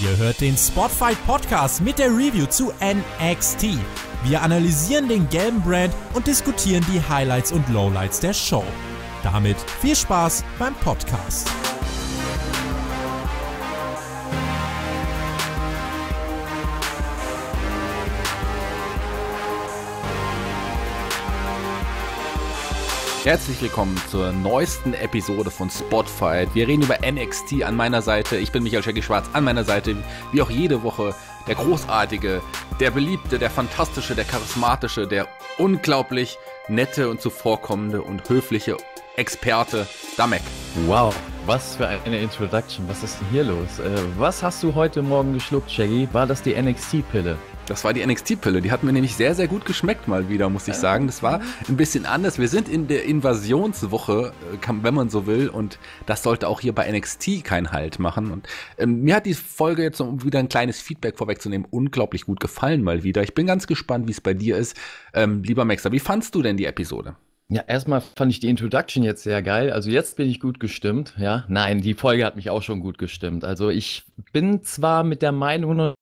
Ihr hört den Spotfight Podcast mit der Review zu NXT. Wir analysieren den gelben Brand und diskutieren die Highlights und Lowlights der Show. Damit viel Spaß beim Podcast. Herzlich willkommen zur neuesten Episode von Spotify. Wir reden über NXT an meiner Seite. Ich bin Michael Schecki Schwarz an meiner Seite, wie auch jede Woche, der großartige, der beliebte, der fantastische, der charismatische, der unglaublich nette und zuvorkommende und höfliche Experte Damek. Wow, was für eine Introduction. Was ist denn hier los? Äh, was hast du heute Morgen geschluckt, Shaggy? War das die NXT-Pille? Das war die NXT-Pille. Die hat mir nämlich sehr, sehr gut geschmeckt mal wieder, muss ich sagen. Das war ein bisschen anders. Wir sind in der Invasionswoche, äh, wenn man so will. Und das sollte auch hier bei NXT keinen Halt machen. Und ähm, mir hat die Folge jetzt, um wieder ein kleines Feedback vorwegzunehmen, unglaublich gut gefallen mal wieder. Ich bin ganz gespannt, wie es bei dir ist. Ähm, lieber Maxer, wie fandst du denn die Episode? Ja, erstmal fand ich die Introduction jetzt sehr geil. Also jetzt bin ich gut gestimmt, ja. Nein, die Folge hat mich auch schon gut gestimmt. Also ich bin zwar mit der Meinung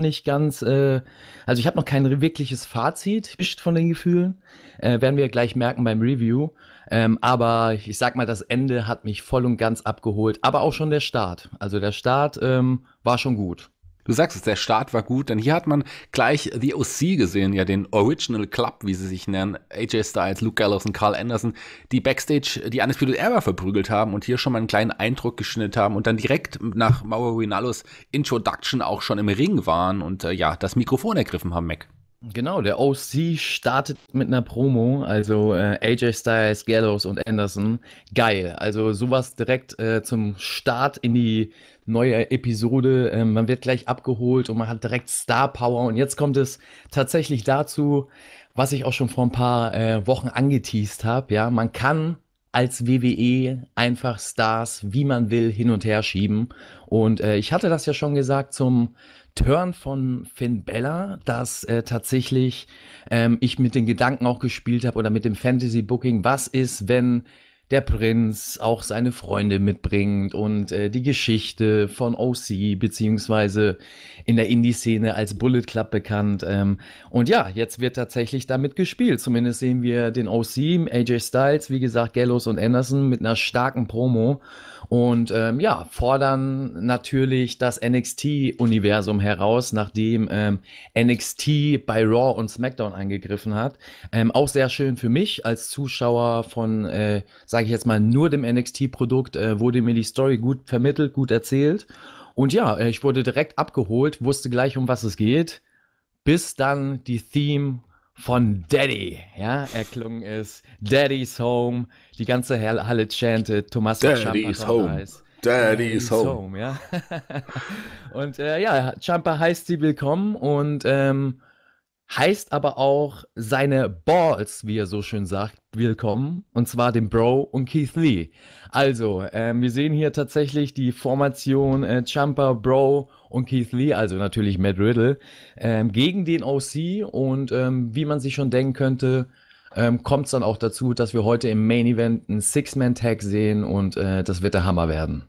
nicht ganz, äh, also ich habe noch kein wirkliches Fazit von den Gefühlen. Äh, werden wir gleich merken beim Review. Ähm, aber ich sag mal, das Ende hat mich voll und ganz abgeholt. Aber auch schon der Start. Also der Start ähm, war schon gut. Du sagst es, der Start war gut, denn hier hat man gleich The OC gesehen, ja, den Original Club, wie sie sich nennen. AJ Styles, Luke Gallows und Carl Anderson, die Backstage die Undisputed Era verprügelt haben und hier schon mal einen kleinen Eindruck geschnitten haben und dann direkt nach Mauro Rinalos Introduction auch schon im Ring waren und äh, ja, das Mikrofon ergriffen haben, Mac. Genau, der OC startet mit einer Promo, also äh, AJ Styles, Gallows und Anderson. Geil, also sowas direkt äh, zum Start in die neue Episode. Ähm, man wird gleich abgeholt und man hat direkt Star Power. Und jetzt kommt es tatsächlich dazu, was ich auch schon vor ein paar äh, Wochen angeteased habe. Ja, man kann als WWE einfach Stars, wie man will, hin und her schieben. Und äh, ich hatte das ja schon gesagt zum Turn von Finn Bella, dass äh, tatsächlich ähm, ich mit den Gedanken auch gespielt habe oder mit dem Fantasy Booking, was ist, wenn der Prinz auch seine Freunde mitbringt und äh, die Geschichte von OC, beziehungsweise in der Indie-Szene als Bullet Club bekannt. Ähm, und ja, jetzt wird tatsächlich damit gespielt. Zumindest sehen wir den OC, AJ Styles, wie gesagt, Gallows und Anderson mit einer starken Promo. Und ähm, ja, fordern natürlich das NXT-Universum heraus, nachdem ähm, NXT bei Raw und SmackDown angegriffen hat. Ähm, auch sehr schön für mich als Zuschauer von, äh, sag sage ich jetzt mal, nur dem NXT-Produkt äh, wurde mir die Story gut vermittelt, gut erzählt. Und ja, äh, ich wurde direkt abgeholt, wusste gleich, um was es geht, bis dann die Theme von Daddy, ja, erklungen ist. Daddy's Home, die ganze Halle chantet, Thomas Daddy's Home. Ist. Daddy's Home. home ja. und äh, ja, Champa heißt sie willkommen und ähm, heißt aber auch seine Balls, wie er so schön sagt, willkommen. Und zwar dem Bro und Keith Lee. Also, ähm, wir sehen hier tatsächlich die Formation äh, Jumper, Bro und Keith Lee, also natürlich Matt Riddle, ähm, gegen den OC. Und ähm, wie man sich schon denken könnte, ähm, kommt es dann auch dazu, dass wir heute im Main Event einen Six-Man-Tag sehen und äh, das wird der Hammer werden.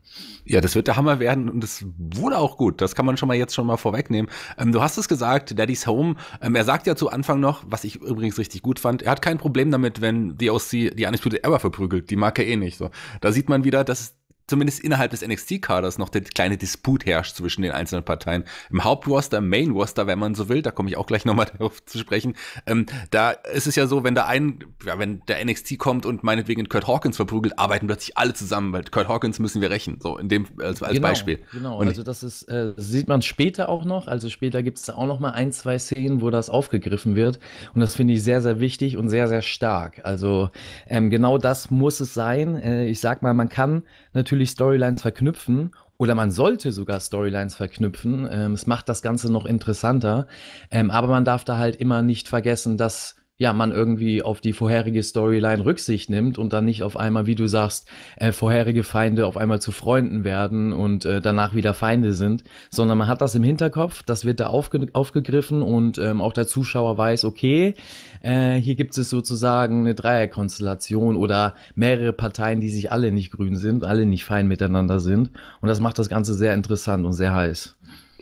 Ja, das wird der Hammer werden und das wurde auch gut. Das kann man schon mal jetzt schon mal vorwegnehmen. Ähm, du hast es gesagt, Daddy's Home. Ähm, er sagt ja zu Anfang noch, was ich übrigens richtig gut fand, er hat kein Problem damit, wenn die OC die Undisputed Era verprügelt. Die mag er eh nicht. So. Da sieht man wieder, dass zumindest innerhalb des NXT-Kaders noch der kleine Disput herrscht zwischen den einzelnen Parteien. Im Hauptroster, im main waster wenn man so will, da komme ich auch gleich nochmal darauf zu sprechen, ähm, da ist es ja so, wenn da ein, ja, wenn der NXT kommt und meinetwegen Kurt Hawkins verprügelt, arbeiten plötzlich alle zusammen, weil Kurt Hawkins müssen wir rächen, so in dem, als, als genau, Beispiel. Genau, und also das ist, äh, sieht man später auch noch, also später gibt es da auch nochmal ein, zwei Szenen, wo das aufgegriffen wird und das finde ich sehr, sehr wichtig und sehr, sehr stark. Also ähm, genau das muss es sein. Äh, ich sag mal, man kann natürlich natürlich Storylines verknüpfen oder man sollte sogar Storylines verknüpfen. Ähm, es macht das Ganze noch interessanter. Ähm, aber man darf da halt immer nicht vergessen, dass ja, man irgendwie auf die vorherige Storyline Rücksicht nimmt und dann nicht auf einmal, wie du sagst, äh, vorherige Feinde auf einmal zu Freunden werden und äh, danach wieder Feinde sind, sondern man hat das im Hinterkopf, das wird da aufge aufgegriffen und ähm, auch der Zuschauer weiß, okay, äh, hier gibt es sozusagen eine Dreierkonstellation oder mehrere Parteien, die sich alle nicht grün sind, alle nicht fein miteinander sind und das macht das Ganze sehr interessant und sehr heiß.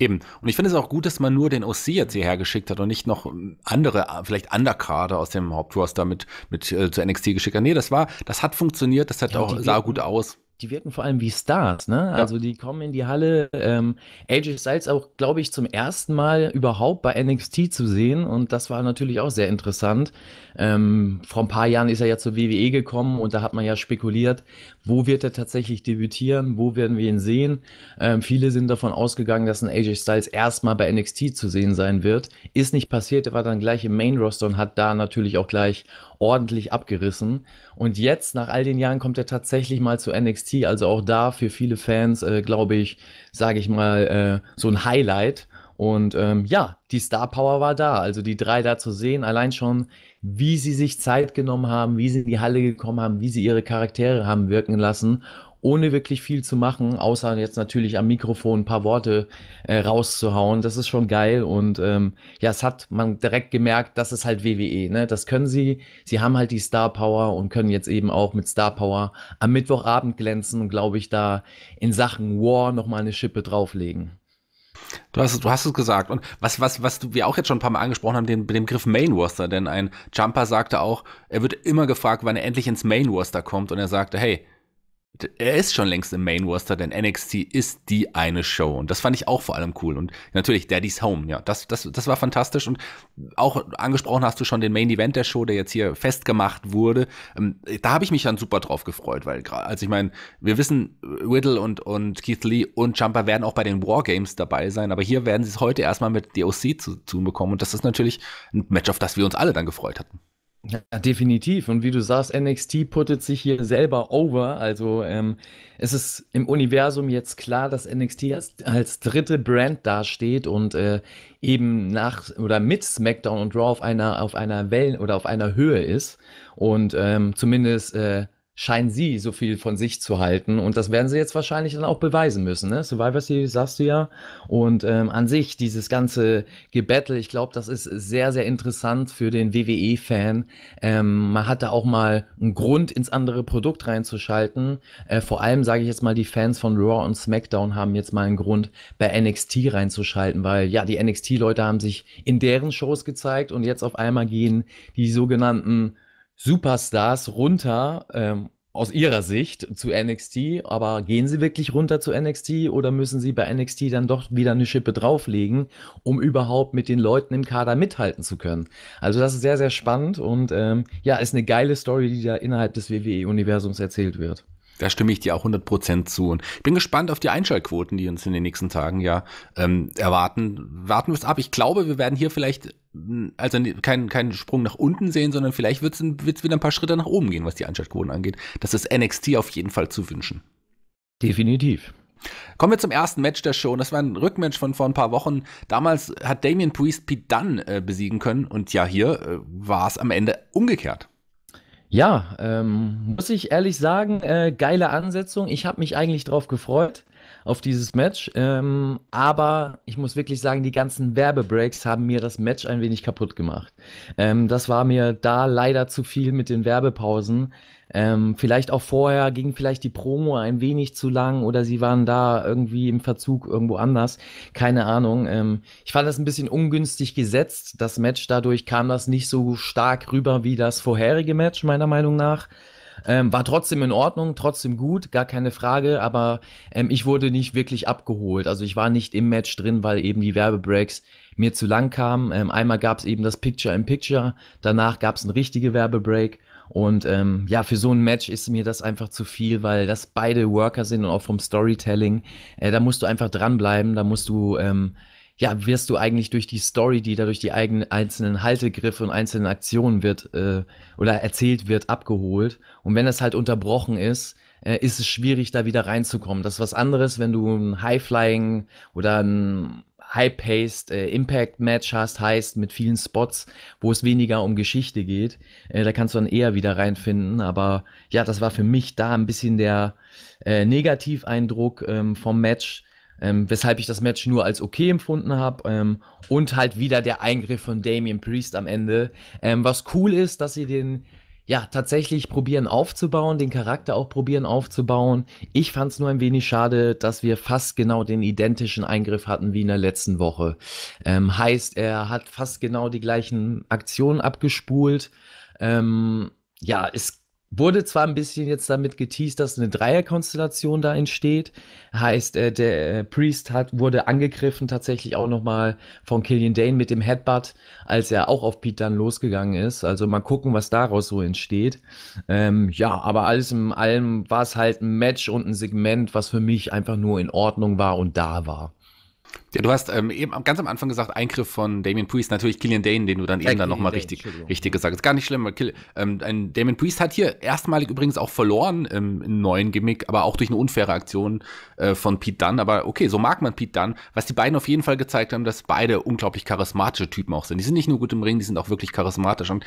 Eben. Und ich finde es auch gut, dass man nur den OC jetzt hierher geschickt hat und nicht noch andere, vielleicht Underkader aus dem Hauptroster mit, mit äh, zu NXT geschickt hat. Nee, das war, das hat funktioniert, das hat ja, auch, sah gut aus. Die wirken vor allem wie Stars, ne? Ja. Also die kommen in die Halle. Ähm, AJ Styles auch, glaube ich, zum ersten Mal überhaupt bei NXT zu sehen und das war natürlich auch sehr interessant. Ähm, vor ein paar Jahren ist er ja zur WWE gekommen und da hat man ja spekuliert, wo wird er tatsächlich debütieren? Wo werden wir ihn sehen? Ähm, viele sind davon ausgegangen, dass ein AJ Styles erstmal bei NXT zu sehen sein wird. Ist nicht passiert, er war dann gleich im Main Roster und hat da natürlich auch gleich ordentlich abgerissen. Und jetzt, nach all den Jahren, kommt er tatsächlich mal zu NXT. Also auch da für viele Fans, äh, glaube ich, sage ich mal, äh, so ein Highlight. Und ähm, ja, die Star Power war da. Also die drei da zu sehen, allein schon wie sie sich Zeit genommen haben, wie sie in die Halle gekommen haben, wie sie ihre Charaktere haben wirken lassen, ohne wirklich viel zu machen, außer jetzt natürlich am Mikrofon ein paar Worte äh, rauszuhauen. Das ist schon geil und ähm, ja, es hat man direkt gemerkt, das ist halt WWE, ne? Das können sie. Sie haben halt die Star Power und können jetzt eben auch mit Star Power am Mittwochabend glänzen und glaube ich da in Sachen War nochmal eine Schippe drauflegen. Du hast, du hast es gesagt. Und was, was, was wir auch jetzt schon ein paar Mal angesprochen haben, den, den Begriff Main Roster, denn ein Jumper sagte auch, er wird immer gefragt, wann er endlich ins Main Roster kommt und er sagte, hey, er ist schon längst im Main Roster, denn NXT ist die eine Show. Und das fand ich auch vor allem cool. Und natürlich Daddy's Home, ja, das, das, das war fantastisch. Und auch angesprochen hast du schon den Main Event der Show, der jetzt hier festgemacht wurde. Ähm, da habe ich mich dann super drauf gefreut, weil gerade, also ich meine, wir wissen, Riddle und, und Keith Lee und Jumper werden auch bei den Wargames dabei sein. Aber hier werden sie es heute erstmal mit DOC zu tun bekommen. Und das ist natürlich ein Match, auf das wir uns alle dann gefreut hatten. Ja, definitiv. Und wie du sagst, NXT puttet sich hier selber over. Also ähm, es ist im Universum jetzt klar, dass NXT als, als dritte Brand dasteht und äh, eben nach oder mit SmackDown und Raw auf einer, auf einer Wellen- oder auf einer Höhe ist. Und ähm, zumindest äh, scheinen sie so viel von sich zu halten. Und das werden sie jetzt wahrscheinlich dann auch beweisen müssen. Ne? Survivor Series sagst du ja. Und ähm, an sich, dieses ganze Gebettel, ich glaube, das ist sehr, sehr interessant für den WWE-Fan. Ähm, man hat da auch mal einen Grund, ins andere Produkt reinzuschalten. Äh, vor allem, sage ich jetzt mal, die Fans von Raw und SmackDown haben jetzt mal einen Grund, bei NXT reinzuschalten, weil ja, die NXT-Leute haben sich in deren Shows gezeigt und jetzt auf einmal gehen die sogenannten Superstars runter ähm, aus ihrer Sicht zu NXT, aber gehen sie wirklich runter zu NXT oder müssen sie bei NXT dann doch wieder eine Schippe drauflegen, um überhaupt mit den Leuten im Kader mithalten zu können? Also das ist sehr, sehr spannend und ähm, ja, ist eine geile Story, die da innerhalb des WWE-Universums erzählt wird. Da stimme ich dir auch 100% zu. Und ich bin gespannt auf die Einschaltquoten, die uns in den nächsten Tagen ja ähm, erwarten. Warten wir es ab. Ich glaube, wir werden hier vielleicht hm, also keinen kein Sprung nach unten sehen, sondern vielleicht wird es wieder ein paar Schritte nach oben gehen, was die Einschaltquoten angeht. Das ist NXT auf jeden Fall zu wünschen. Definitiv. Kommen wir zum ersten Match der Show. das war ein Rückmatch von vor ein paar Wochen. Damals hat Damien Priest Pete Dunn äh, besiegen können. Und ja, hier äh, war es am Ende umgekehrt. Ja, ähm, muss ich ehrlich sagen, äh, geile Ansetzung. Ich habe mich eigentlich darauf gefreut auf dieses Match. Ähm, aber ich muss wirklich sagen, die ganzen Werbebreaks haben mir das Match ein wenig kaputt gemacht. Ähm, das war mir da leider zu viel mit den Werbepausen. Ähm, vielleicht auch vorher ging vielleicht die Promo ein wenig zu lang oder sie waren da irgendwie im Verzug irgendwo anders. Keine Ahnung. Ähm, ich fand das ein bisschen ungünstig gesetzt, das Match. Dadurch kam das nicht so stark rüber wie das vorherige Match, meiner Meinung nach. Ähm, war trotzdem in Ordnung, trotzdem gut, gar keine Frage, aber ähm, ich wurde nicht wirklich abgeholt. Also ich war nicht im Match drin, weil eben die Werbebreaks mir zu lang kamen. Ähm, einmal gab es eben das Picture in Picture, danach gab es einen richtigen Werbebreak. Und ähm, ja, für so ein Match ist mir das einfach zu viel, weil das beide Worker sind und auch vom Storytelling. Äh, da musst du einfach dranbleiben, da musst du ähm, ja, wirst du eigentlich durch die Story, die da durch die eigenen einzelnen Haltegriffe und einzelnen Aktionen wird äh, oder erzählt wird, abgeholt. Und wenn das halt unterbrochen ist, äh, ist es schwierig, da wieder reinzukommen. Das ist was anderes, wenn du ein High-Flying oder ein High-Paced äh, Impact-Match hast, heißt mit vielen Spots, wo es weniger um Geschichte geht. Äh, da kannst du dann eher wieder reinfinden. Aber ja, das war für mich da ein bisschen der äh, Negativeindruck ähm, vom Match, ähm, weshalb ich das Match nur als okay empfunden habe. Ähm, und halt wieder der Eingriff von Damien Priest am Ende. Ähm, was cool ist, dass sie den ja tatsächlich probieren aufzubauen, den Charakter auch probieren aufzubauen. Ich fand es nur ein wenig schade, dass wir fast genau den identischen Eingriff hatten wie in der letzten Woche. Ähm, heißt, er hat fast genau die gleichen Aktionen abgespult. Ähm, ja, es Wurde zwar ein bisschen jetzt damit geteased, dass eine Dreierkonstellation da entsteht. Heißt, äh, der äh, Priest hat, wurde angegriffen tatsächlich auch nochmal von Killian Dane mit dem Headbutt, als er auch auf Pete dann losgegangen ist. Also mal gucken, was daraus so entsteht. Ähm, ja, aber alles in allem war es halt ein Match und ein Segment, was für mich einfach nur in Ordnung war und da war. Ja, du hast ähm, eben ganz am Anfang gesagt, Eingriff von Damien Priest, natürlich Killian Dane, den du dann eben äh, dann nochmal richtig, richtig gesagt hast. Gar nicht schlimm, weil Kill, ähm, ein Damien Priest hat hier erstmalig übrigens auch verloren ähm, im neuen Gimmick, aber auch durch eine unfaire Aktion äh, von Pete Dunn. Aber okay, so mag man Pete Dunn. Was die beiden auf jeden Fall gezeigt haben, dass beide unglaublich charismatische Typen auch sind. Die sind nicht nur gut im Ring, die sind auch wirklich charismatisch. Und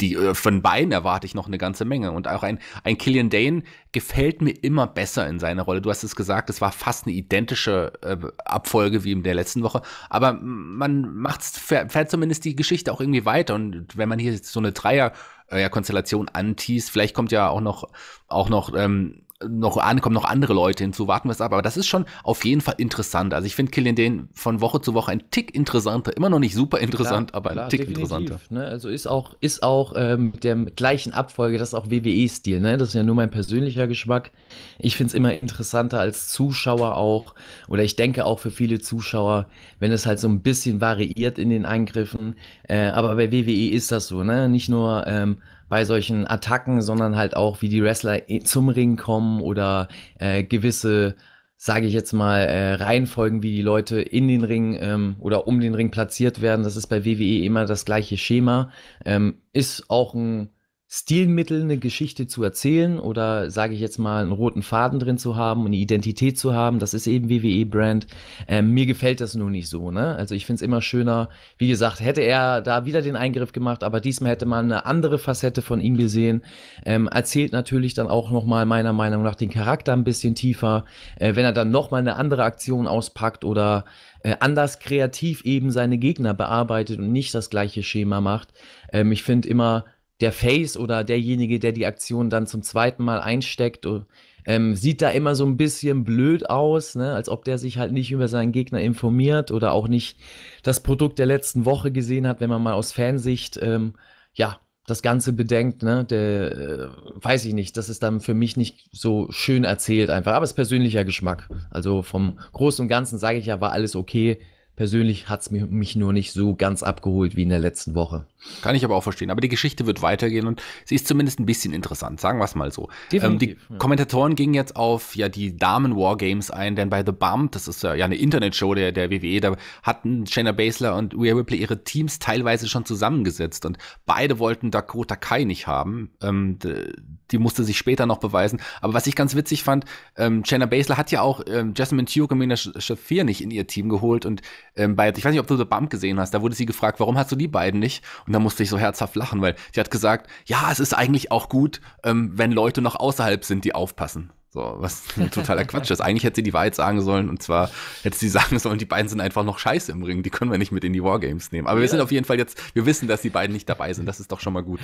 die, äh, von beiden erwarte ich noch eine ganze Menge. Und auch ein, ein Killian Dane gefällt mir immer besser in seiner Rolle. Du hast es gesagt, es war fast eine identische äh, Abfolge wie in der letzten Woche. Aber man macht's, fährt, zumindest die Geschichte auch irgendwie weiter. Und wenn man hier so eine Dreier-Konstellation äh, anteast, vielleicht kommt ja auch noch, auch noch ähm, noch an, kommen noch andere Leute hinzu, warten wir es ab. Aber das ist schon auf jeden Fall interessant. Also ich finde Killian Dane von Woche zu Woche ein Tick interessanter. Immer noch nicht super interessant, klar, aber ein klar, Tick interessanter. Ne? Also ist auch, ist auch ähm, mit der gleichen Abfolge, das ist auch WWE-Stil. Ne? Das ist ja nur mein persönlicher Geschmack. Ich finde es immer interessanter als Zuschauer auch. Oder ich denke auch für viele Zuschauer, wenn es halt so ein bisschen variiert in den Eingriffen. Äh, aber bei WWE ist das so. Ne? Nicht nur ähm, bei solchen Attacken, sondern halt auch, wie die Wrestler eh, zum Ring kommen oder äh, gewisse, sage ich jetzt mal, äh, Reihenfolgen, wie die Leute in den Ring ähm, oder um den Ring platziert werden. Das ist bei WWE immer das gleiche Schema. Ähm, ist auch ein Stilmittel, eine Geschichte zu erzählen oder sage ich jetzt mal, einen roten Faden drin zu haben und eine Identität zu haben, das ist eben WWE-Brand. Ähm, mir gefällt das nur nicht so. Ne? Also ich finde es immer schöner, wie gesagt, hätte er da wieder den Eingriff gemacht, aber diesmal hätte man eine andere Facette von ihm gesehen. Ähm, erzählt natürlich dann auch nochmal meiner Meinung nach den Charakter ein bisschen tiefer. Äh, wenn er dann nochmal eine andere Aktion auspackt oder äh, anders kreativ eben seine Gegner bearbeitet und nicht das gleiche Schema macht. Ähm, ich finde immer, der Face oder derjenige, der die Aktion dann zum zweiten Mal einsteckt, oh, ähm, sieht da immer so ein bisschen blöd aus, ne? als ob der sich halt nicht über seinen Gegner informiert oder auch nicht das Produkt der letzten Woche gesehen hat, wenn man mal aus Fansicht, ähm, ja, das Ganze bedenkt, ne, der, äh, weiß ich nicht, das ist dann für mich nicht so schön erzählt einfach, aber es ist persönlicher Geschmack. Also vom Großen und Ganzen sage ich ja, war alles okay. Persönlich hat es mich, mich nur nicht so ganz abgeholt wie in der letzten Woche. Kann ich aber auch verstehen. Aber die Geschichte wird weitergehen und sie ist zumindest ein bisschen interessant, sagen wir es mal so. Ähm, die ja. Kommentatoren gingen jetzt auf ja die Damen-Wargames ein, denn bei The Bump, das ist ja eine Internetshow der, der WWE, da hatten Shayna Baszler und Rhea Ripley ihre Teams teilweise schon zusammengesetzt und beide wollten Dakota Kai nicht haben. Ähm, die, musste sich später noch beweisen. Aber was ich ganz witzig fand, ähm, Shayna Baszler hat ja auch ähm, Jasmine Duke und Mina Shafir nicht in ihr Team geholt und ähm, bei, ich weiß nicht, ob du The Bump gesehen hast, da wurde sie gefragt, warum hast du die beiden nicht? Und da musste ich so herzhaft lachen, weil sie hat gesagt, ja, es ist eigentlich auch gut, ähm, wenn Leute noch außerhalb sind, die aufpassen. So, was totaler Quatsch ist. Eigentlich hätte sie die Wahrheit sagen sollen und zwar hätte sie sagen sollen, die beiden sind einfach noch scheiße im Ring, die können wir nicht mit in die Wargames nehmen. Aber wir sind auf jeden Fall jetzt, wir wissen, dass die beiden nicht dabei sind, das ist doch schon mal gut.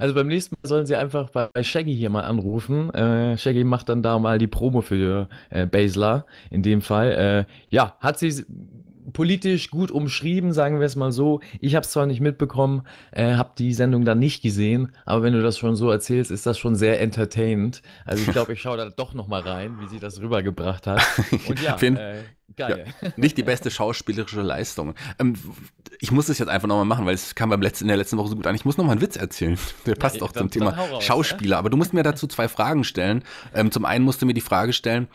Also beim nächsten Mal sollen sie einfach bei Shaggy hier mal anrufen. Äh, Shaggy macht dann da mal die Promo für äh, Basler in dem Fall. Äh, ja, hat sie politisch gut umschrieben, sagen wir es mal so. Ich habe es zwar nicht mitbekommen, äh, habe die Sendung dann nicht gesehen, aber wenn du das schon so erzählst, ist das schon sehr entertainend. Also ich glaube, ich schaue da doch noch mal rein, wie sie das rübergebracht hat. Und ja, Finn, äh, geil. Ja, nicht die beste schauspielerische Leistung. Ähm, ich muss es jetzt einfach nochmal machen, weil es kam beim letzten, in der letzten Woche so gut an. Ich muss nochmal einen Witz erzählen. Der passt ja, auch dann, zum Thema raus, ne? Schauspieler. Ja? Aber du musst mir dazu zwei Fragen stellen. Ähm, zum einen musst du mir die Frage stellen,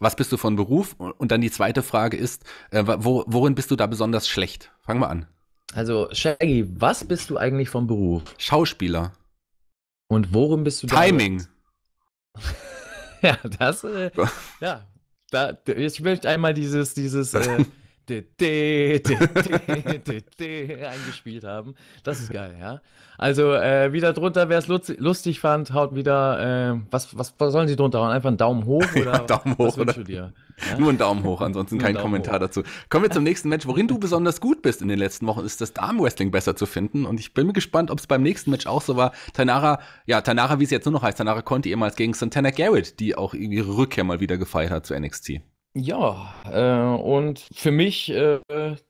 was bist du von Beruf? Und dann die zweite Frage ist, äh, wo, worin bist du da besonders schlecht? Fangen wir an. Also, Shaggy, was bist du eigentlich von Beruf? Schauspieler. Und worin bist du Timing. ja, das, äh, ja. Da, ich möchte einmal dieses, dieses, äh, eingespielt haben. Das ist geil, ja. Also äh, wieder drunter, wer es lustig fand, haut wieder, äh, was, was, was, sollen sie drunter hauen? Einfach einen Daumen hoch oder ja, Daumen hoch, oder? Ja? Nur einen Daumen hoch, ansonsten kein Kommentar hoch. dazu. Kommen wir zum nächsten Match, worin du besonders gut bist in den letzten Wochen, ist das Darmwrestling besser zu finden und ich bin gespannt, ob es beim nächsten Match auch so war. Tanara, ja, Tanara, wie es jetzt nur noch heißt, Tanara konnte ehemals gegen Santana Garrett, die auch ihre Rückkehr mal wieder gefeiert hat zu NXT. Ja, äh, und für mich äh,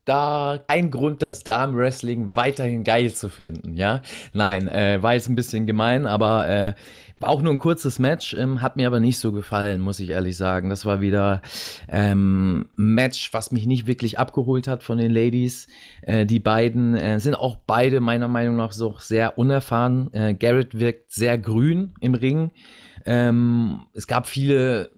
da kein Grund, das Darm-Wrestling weiterhin geil zu finden, ja. Nein, äh, war jetzt ein bisschen gemein, aber äh, war auch nur ein kurzes Match, ähm, hat mir aber nicht so gefallen, muss ich ehrlich sagen. Das war wieder ähm, Match, was mich nicht wirklich abgeholt hat von den Ladies. Äh, die beiden äh, sind auch beide meiner Meinung nach so sehr unerfahren. Garrett wirkt sehr grün im Ring. Ähm, es gab viele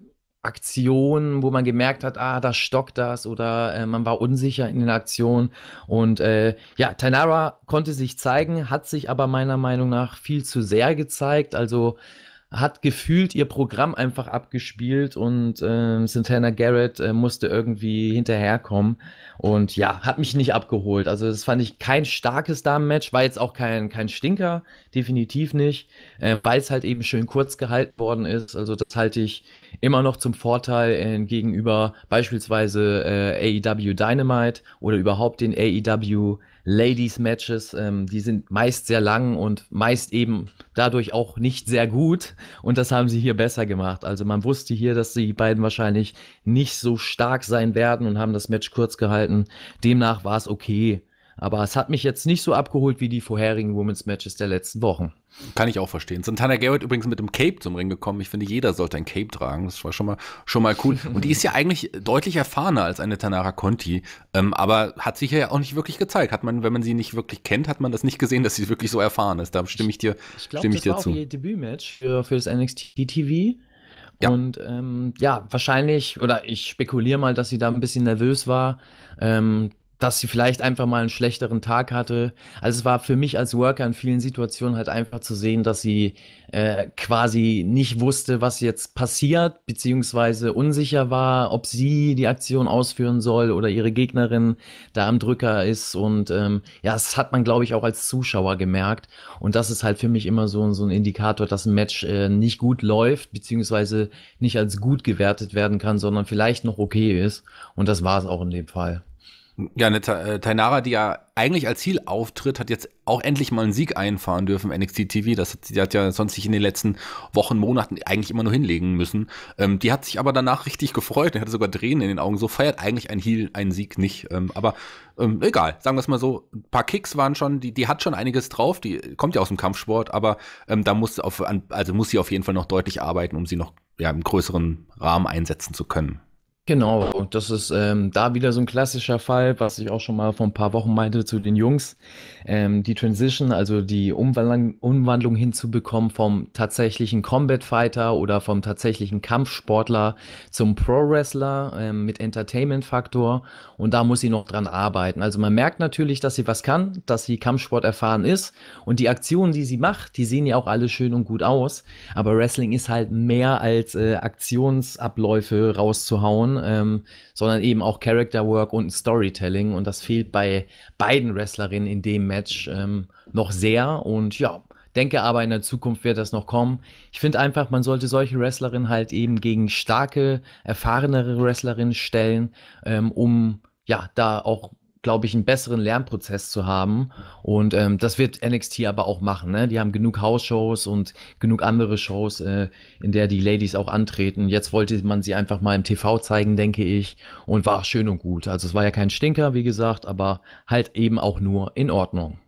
Aktionen, wo man gemerkt hat, ah, da stockt das oder äh, man war unsicher in den Aktionen. Und äh, ja, Tanara konnte sich zeigen, hat sich aber meiner Meinung nach viel zu sehr gezeigt. Also hat gefühlt ihr Programm einfach abgespielt und äh, Santana Garrett äh, musste irgendwie hinterherkommen. Und ja, hat mich nicht abgeholt. Also das fand ich kein starkes Damenmatch, war jetzt auch kein, kein Stinker, definitiv nicht, äh, weil es halt eben schön kurz gehalten worden ist. Also das halte ich immer noch zum Vorteil äh, gegenüber beispielsweise äh, AEW Dynamite oder überhaupt den AEW Ladies-Matches. Ähm, die sind meist sehr lang und meist eben dadurch auch nicht sehr gut. Und das haben sie hier besser gemacht. Also man wusste hier, dass die beiden wahrscheinlich nicht so stark sein werden und haben das Match kurz gehalten. Demnach war es okay. Aber es hat mich jetzt nicht so abgeholt wie die vorherigen Women's Matches der letzten Wochen. Kann ich auch verstehen. Santana Garrett übrigens mit dem Cape zum Ring gekommen. Ich finde, jeder sollte ein Cape tragen. Das war schon mal, schon mal cool. Und die ist ja eigentlich deutlich erfahrener als eine Tanara Conti. Ähm, aber hat sich ja auch nicht wirklich gezeigt. Hat man, wenn man sie nicht wirklich kennt, hat man das nicht gesehen, dass sie wirklich so erfahren ist. Da stimme ich dir, ich glaub, stimme ich dir zu. Ich glaube, das war auch ihr Debütmatch für, für das NXT TV. Ja. Und ähm, ja, wahrscheinlich, oder ich spekuliere mal, dass sie da ein bisschen nervös war. Ähm, dass sie vielleicht einfach mal einen schlechteren Tag hatte. Also es war für mich als Worker in vielen Situationen halt einfach zu sehen, dass sie äh, quasi nicht wusste, was jetzt passiert, beziehungsweise unsicher war, ob sie die Aktion ausführen soll oder ihre Gegnerin da am Drücker ist. Und ähm, ja, das hat man, glaube ich, auch als Zuschauer gemerkt. Und das ist halt für mich immer so, so ein Indikator, dass ein Match äh, nicht gut läuft, beziehungsweise nicht als gut gewertet werden kann, sondern vielleicht noch okay ist. Und das war es auch in dem Fall. Ja, eine äh, Tainara, die ja eigentlich als Ziel auftritt, hat jetzt auch endlich mal einen Sieg einfahren dürfen im NXT TV. Das hat, die hat ja sonst sich in den letzten Wochen, Monaten eigentlich immer nur hinlegen müssen. Ähm, die hat sich aber danach richtig gefreut und hatte sogar Tränen in den Augen. So feiert eigentlich ein Heal einen Sieg nicht. Ähm, aber ähm, egal, sagen wir es mal so. Ein paar Kicks waren schon, die, die hat schon einiges drauf. Die kommt ja aus dem Kampfsport, aber ähm, da muss, auf, also muss sie auf jeden Fall noch deutlich arbeiten, um sie noch ja, im größeren Rahmen einsetzen zu können. Genau, und das ist ähm, da wieder so ein klassischer Fall, was ich auch schon mal vor ein paar Wochen meinte zu den Jungs. Ähm, die Transition, also die Umwandlung, Umwandlung hinzubekommen vom tatsächlichen Combat Fighter oder vom tatsächlichen Kampfsportler zum Pro Wrestler ähm, mit Entertainment-Faktor. Und da muss sie noch dran arbeiten. Also man merkt natürlich, dass sie was kann, dass sie Kampfsport erfahren ist. Und die Aktionen, die sie macht, die sehen ja auch alle schön und gut aus. Aber Wrestling ist halt mehr als äh, Aktionsabläufe rauszuhauen ähm, sondern eben auch Character Work und Storytelling. Und das fehlt bei beiden Wrestlerinnen in dem Match ähm, noch sehr. Und ja, denke aber in der Zukunft wird das noch kommen. Ich finde einfach, man sollte solche Wrestlerinnen halt eben gegen starke, erfahrenere Wrestlerinnen stellen, ähm, um ja da auch glaube ich, einen besseren Lernprozess zu haben. Und ähm, das wird NXT aber auch machen. Ne? Die haben genug House-Shows und genug andere Shows, äh, in der die Ladies auch antreten. Jetzt wollte man sie einfach mal im TV zeigen, denke ich. Und war schön und gut. Also es war ja kein Stinker, wie gesagt, aber halt eben auch nur in Ordnung.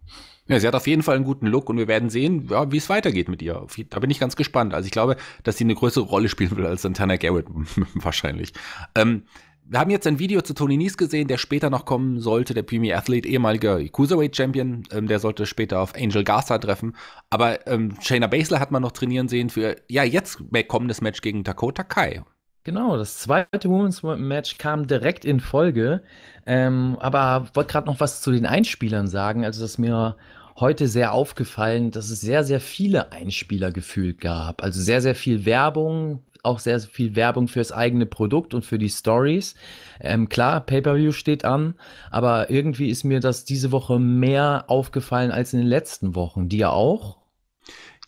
Ja, sie hat auf jeden Fall einen guten Look und wir werden sehen, ja, wie es weitergeht mit ihr. Da bin ich ganz gespannt. Also ich glaube, dass sie eine größere Rolle spielen will als Santana Garrett wahrscheinlich. Ähm, wir haben jetzt ein Video zu Tony Nies gesehen, der später noch kommen sollte, der Premier Athlete, ehemaliger Cruiserweight Champion, ähm, der sollte später auf Angel Garza treffen. Aber ähm, Shayna Baszler hat man noch trainieren sehen für, ja, jetzt kommendes Match gegen Dakota Kai. Genau, das zweite Women's Match kam direkt in Folge. Ähm, aber wollte gerade noch was zu den Einspielern sagen. Also, das ist mir heute sehr aufgefallen, dass es sehr, sehr viele Einspieler gefühlt gab. Also sehr, sehr viel Werbung, auch sehr, viel Werbung fürs eigene Produkt und für die Stories. Ähm, klar, Pay-per-view steht an, aber irgendwie ist mir das diese Woche mehr aufgefallen als in den letzten Wochen. Dir auch?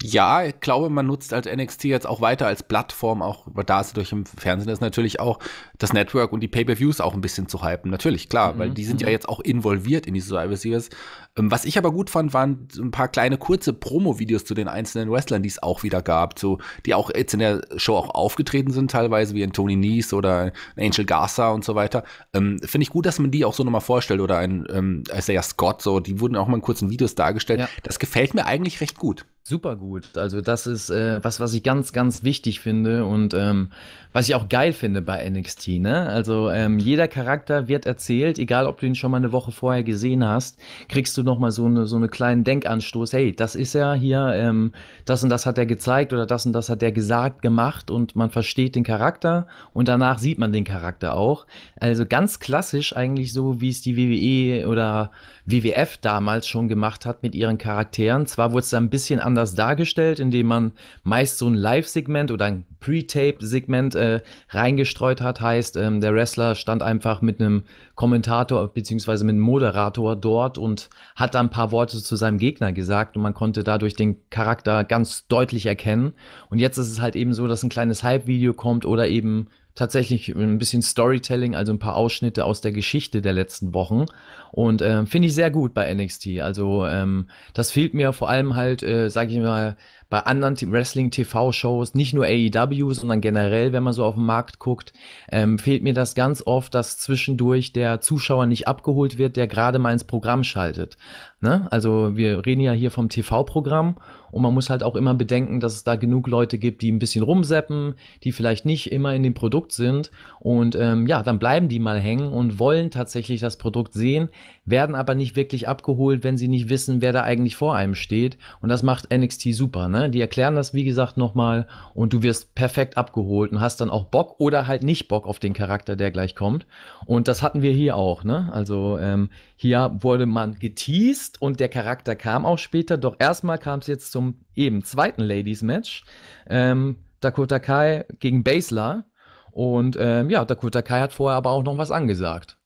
Ja, ich glaube, man nutzt als NXT jetzt auch weiter als Plattform, auch da es durch im Fernsehen ist, natürlich auch das Network und die Pay-Per-Views auch ein bisschen zu hypen. Natürlich, klar, mhm. weil die sind mhm. ja jetzt auch involviert in die Survivor Series. Ähm, was ich aber gut fand, waren ein paar kleine kurze Promo-Videos zu den einzelnen Wrestlern, die es auch wieder gab, so, die auch jetzt in der Show auch aufgetreten sind, teilweise, wie ein Tony Nies oder ein Angel Garza und so weiter. Ähm, Finde ich gut, dass man die auch so nochmal vorstellt oder ein ähm, Isaiah Scott, so, die wurden auch mal in kurzen Videos dargestellt. Ja. Das gefällt mir eigentlich recht gut. Super gut. Also das ist äh, was, was ich ganz, ganz wichtig finde und ähm, was ich auch geil finde bei NXT. Ne? Also ähm, jeder Charakter wird erzählt, egal ob du ihn schon mal eine Woche vorher gesehen hast, kriegst du nochmal so eine so einen kleinen Denkanstoß. Hey, das ist ja hier, ähm, das und das hat er gezeigt oder das und das hat er gesagt, gemacht und man versteht den Charakter und danach sieht man den Charakter auch. Also ganz klassisch eigentlich so, wie es die WWE oder WWF damals schon gemacht hat mit ihren Charakteren. Zwar wurde es da ein bisschen anders dargestellt, indem man meist so ein Live-Segment oder ein Pre-Tape-Segment äh, reingestreut hat. Heißt, ähm, der Wrestler stand einfach mit einem Kommentator bzw. mit einem Moderator dort und hat da ein paar Worte zu seinem Gegner gesagt und man konnte dadurch den Charakter ganz deutlich erkennen. Und jetzt ist es halt eben so, dass ein kleines Hype-Video kommt oder eben tatsächlich ein bisschen Storytelling, also ein paar Ausschnitte aus der Geschichte der letzten Wochen. Und ähm, finde ich sehr gut bei NXT. Also ähm, das fehlt mir vor allem halt, äh, sage ich mal, bei anderen Wrestling-TV-Shows, nicht nur AEW, sondern generell, wenn man so auf den Markt guckt, ähm, fehlt mir das ganz oft, dass zwischendurch der Zuschauer nicht abgeholt wird, der gerade mal ins Programm schaltet. Ne? Also wir reden ja hier vom TV-Programm und man muss halt auch immer bedenken, dass es da genug Leute gibt, die ein bisschen rumseppen, die vielleicht nicht immer in dem Produkt sind und ähm, ja, dann bleiben die mal hängen und wollen tatsächlich das Produkt sehen, werden aber nicht wirklich abgeholt, wenn sie nicht wissen, wer da eigentlich vor einem steht und das macht NXT super. Ne? Die erklären das, wie gesagt, nochmal und du wirst perfekt abgeholt und hast dann auch Bock oder halt nicht Bock auf den Charakter, der gleich kommt und das hatten wir hier auch. Ne? Also ähm, hier wurde man geteased, gesetzt und der Charakter kam auch später, doch erstmal kam es jetzt zum eben zweiten Ladies Match. Ähm, Dakota Kai gegen Basler. Und ähm, ja, Dakota Kai hat vorher aber auch noch was angesagt.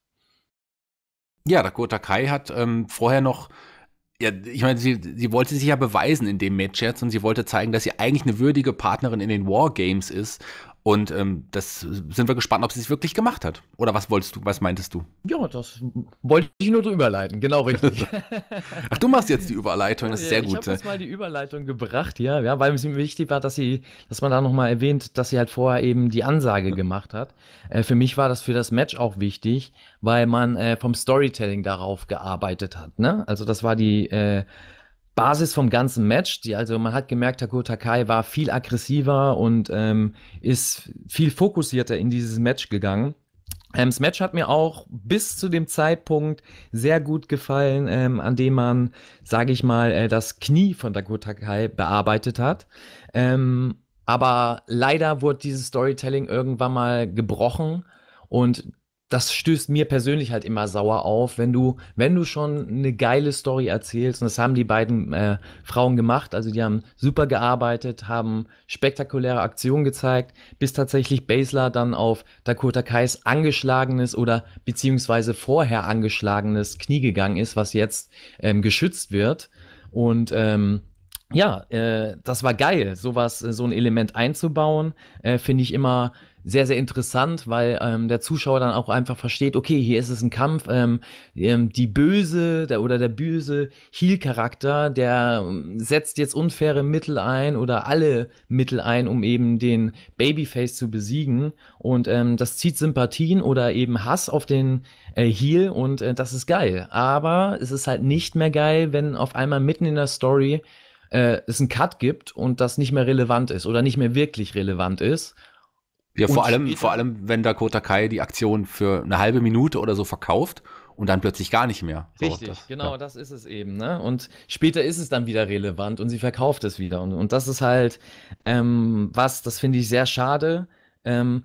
Ja, Dakota Kai hat ähm, vorher noch ja, ich meine, sie, sie wollte sich ja beweisen in dem Match jetzt und sie wollte zeigen, dass sie eigentlich eine würdige Partnerin in den Wargames ist. Und ähm, das äh, sind wir gespannt, ob sie es wirklich gemacht hat. Oder was wolltest du, was meintest du? Ja, das wollte ich nur drüber leiten, genau richtig. Ach, du machst jetzt die Überleitung, das ist sehr ich gut. Ich habe jetzt mal die Überleitung gebracht, ja, ja weil es mir wichtig war, dass sie, dass man da nochmal erwähnt, dass sie halt vorher eben die Ansage gemacht hat. Äh, für mich war das für das Match auch wichtig, weil man äh, vom Storytelling darauf gearbeitet hat. Ne? Also das war die äh, Basis vom ganzen Match, die, also man hat gemerkt, Taku Takai war viel aggressiver und ähm, ist viel fokussierter in dieses Match gegangen. Ähm, das Match hat mir auch bis zu dem Zeitpunkt sehr gut gefallen, ähm, an dem man, sage ich mal, äh, das Knie von Taku Takai bearbeitet hat. Ähm, aber leider wurde dieses Storytelling irgendwann mal gebrochen und das stößt mir persönlich halt immer sauer auf, wenn du, wenn du schon eine geile Story erzählst, und das haben die beiden äh, Frauen gemacht, also die haben super gearbeitet, haben spektakuläre Aktionen gezeigt, bis tatsächlich Basler dann auf Dakota Kais angeschlagenes oder beziehungsweise vorher angeschlagenes Knie gegangen ist, was jetzt ähm, geschützt wird. Und ähm, ja, äh, das war geil, sowas, äh, so ein Element einzubauen, äh, finde ich immer sehr, sehr interessant, weil ähm, der Zuschauer dann auch einfach versteht, okay, hier ist es ein Kampf, ähm, ähm die böse der, oder der böse Heal-Charakter, der ähm, setzt jetzt unfaire Mittel ein oder alle Mittel ein, um eben den Babyface zu besiegen und ähm, das zieht Sympathien oder eben Hass auf den äh, Heal und äh, das ist geil. Aber es ist halt nicht mehr geil, wenn auf einmal mitten in der Story äh, es einen Cut gibt und das nicht mehr relevant ist oder nicht mehr wirklich relevant ist ja, vor allem, vor allem, wenn Dakota Kai die Aktion für eine halbe Minute oder so verkauft und dann plötzlich gar nicht mehr. So, Richtig, das, genau, ja. das ist es eben. Ne? Und später ist es dann wieder relevant und sie verkauft es wieder. Und, und das ist halt ähm, was, das finde ich sehr schade. Ähm,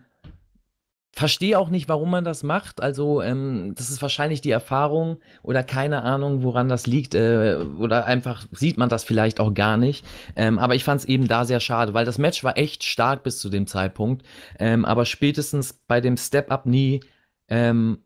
verstehe auch nicht, warum man das macht. Also, ähm, das ist wahrscheinlich die Erfahrung oder keine Ahnung, woran das liegt. Äh, oder einfach sieht man das vielleicht auch gar nicht. Ähm, aber ich fand es eben da sehr schade, weil das Match war echt stark bis zu dem Zeitpunkt. Ähm, aber spätestens bei dem Step-Up nie. Ähm,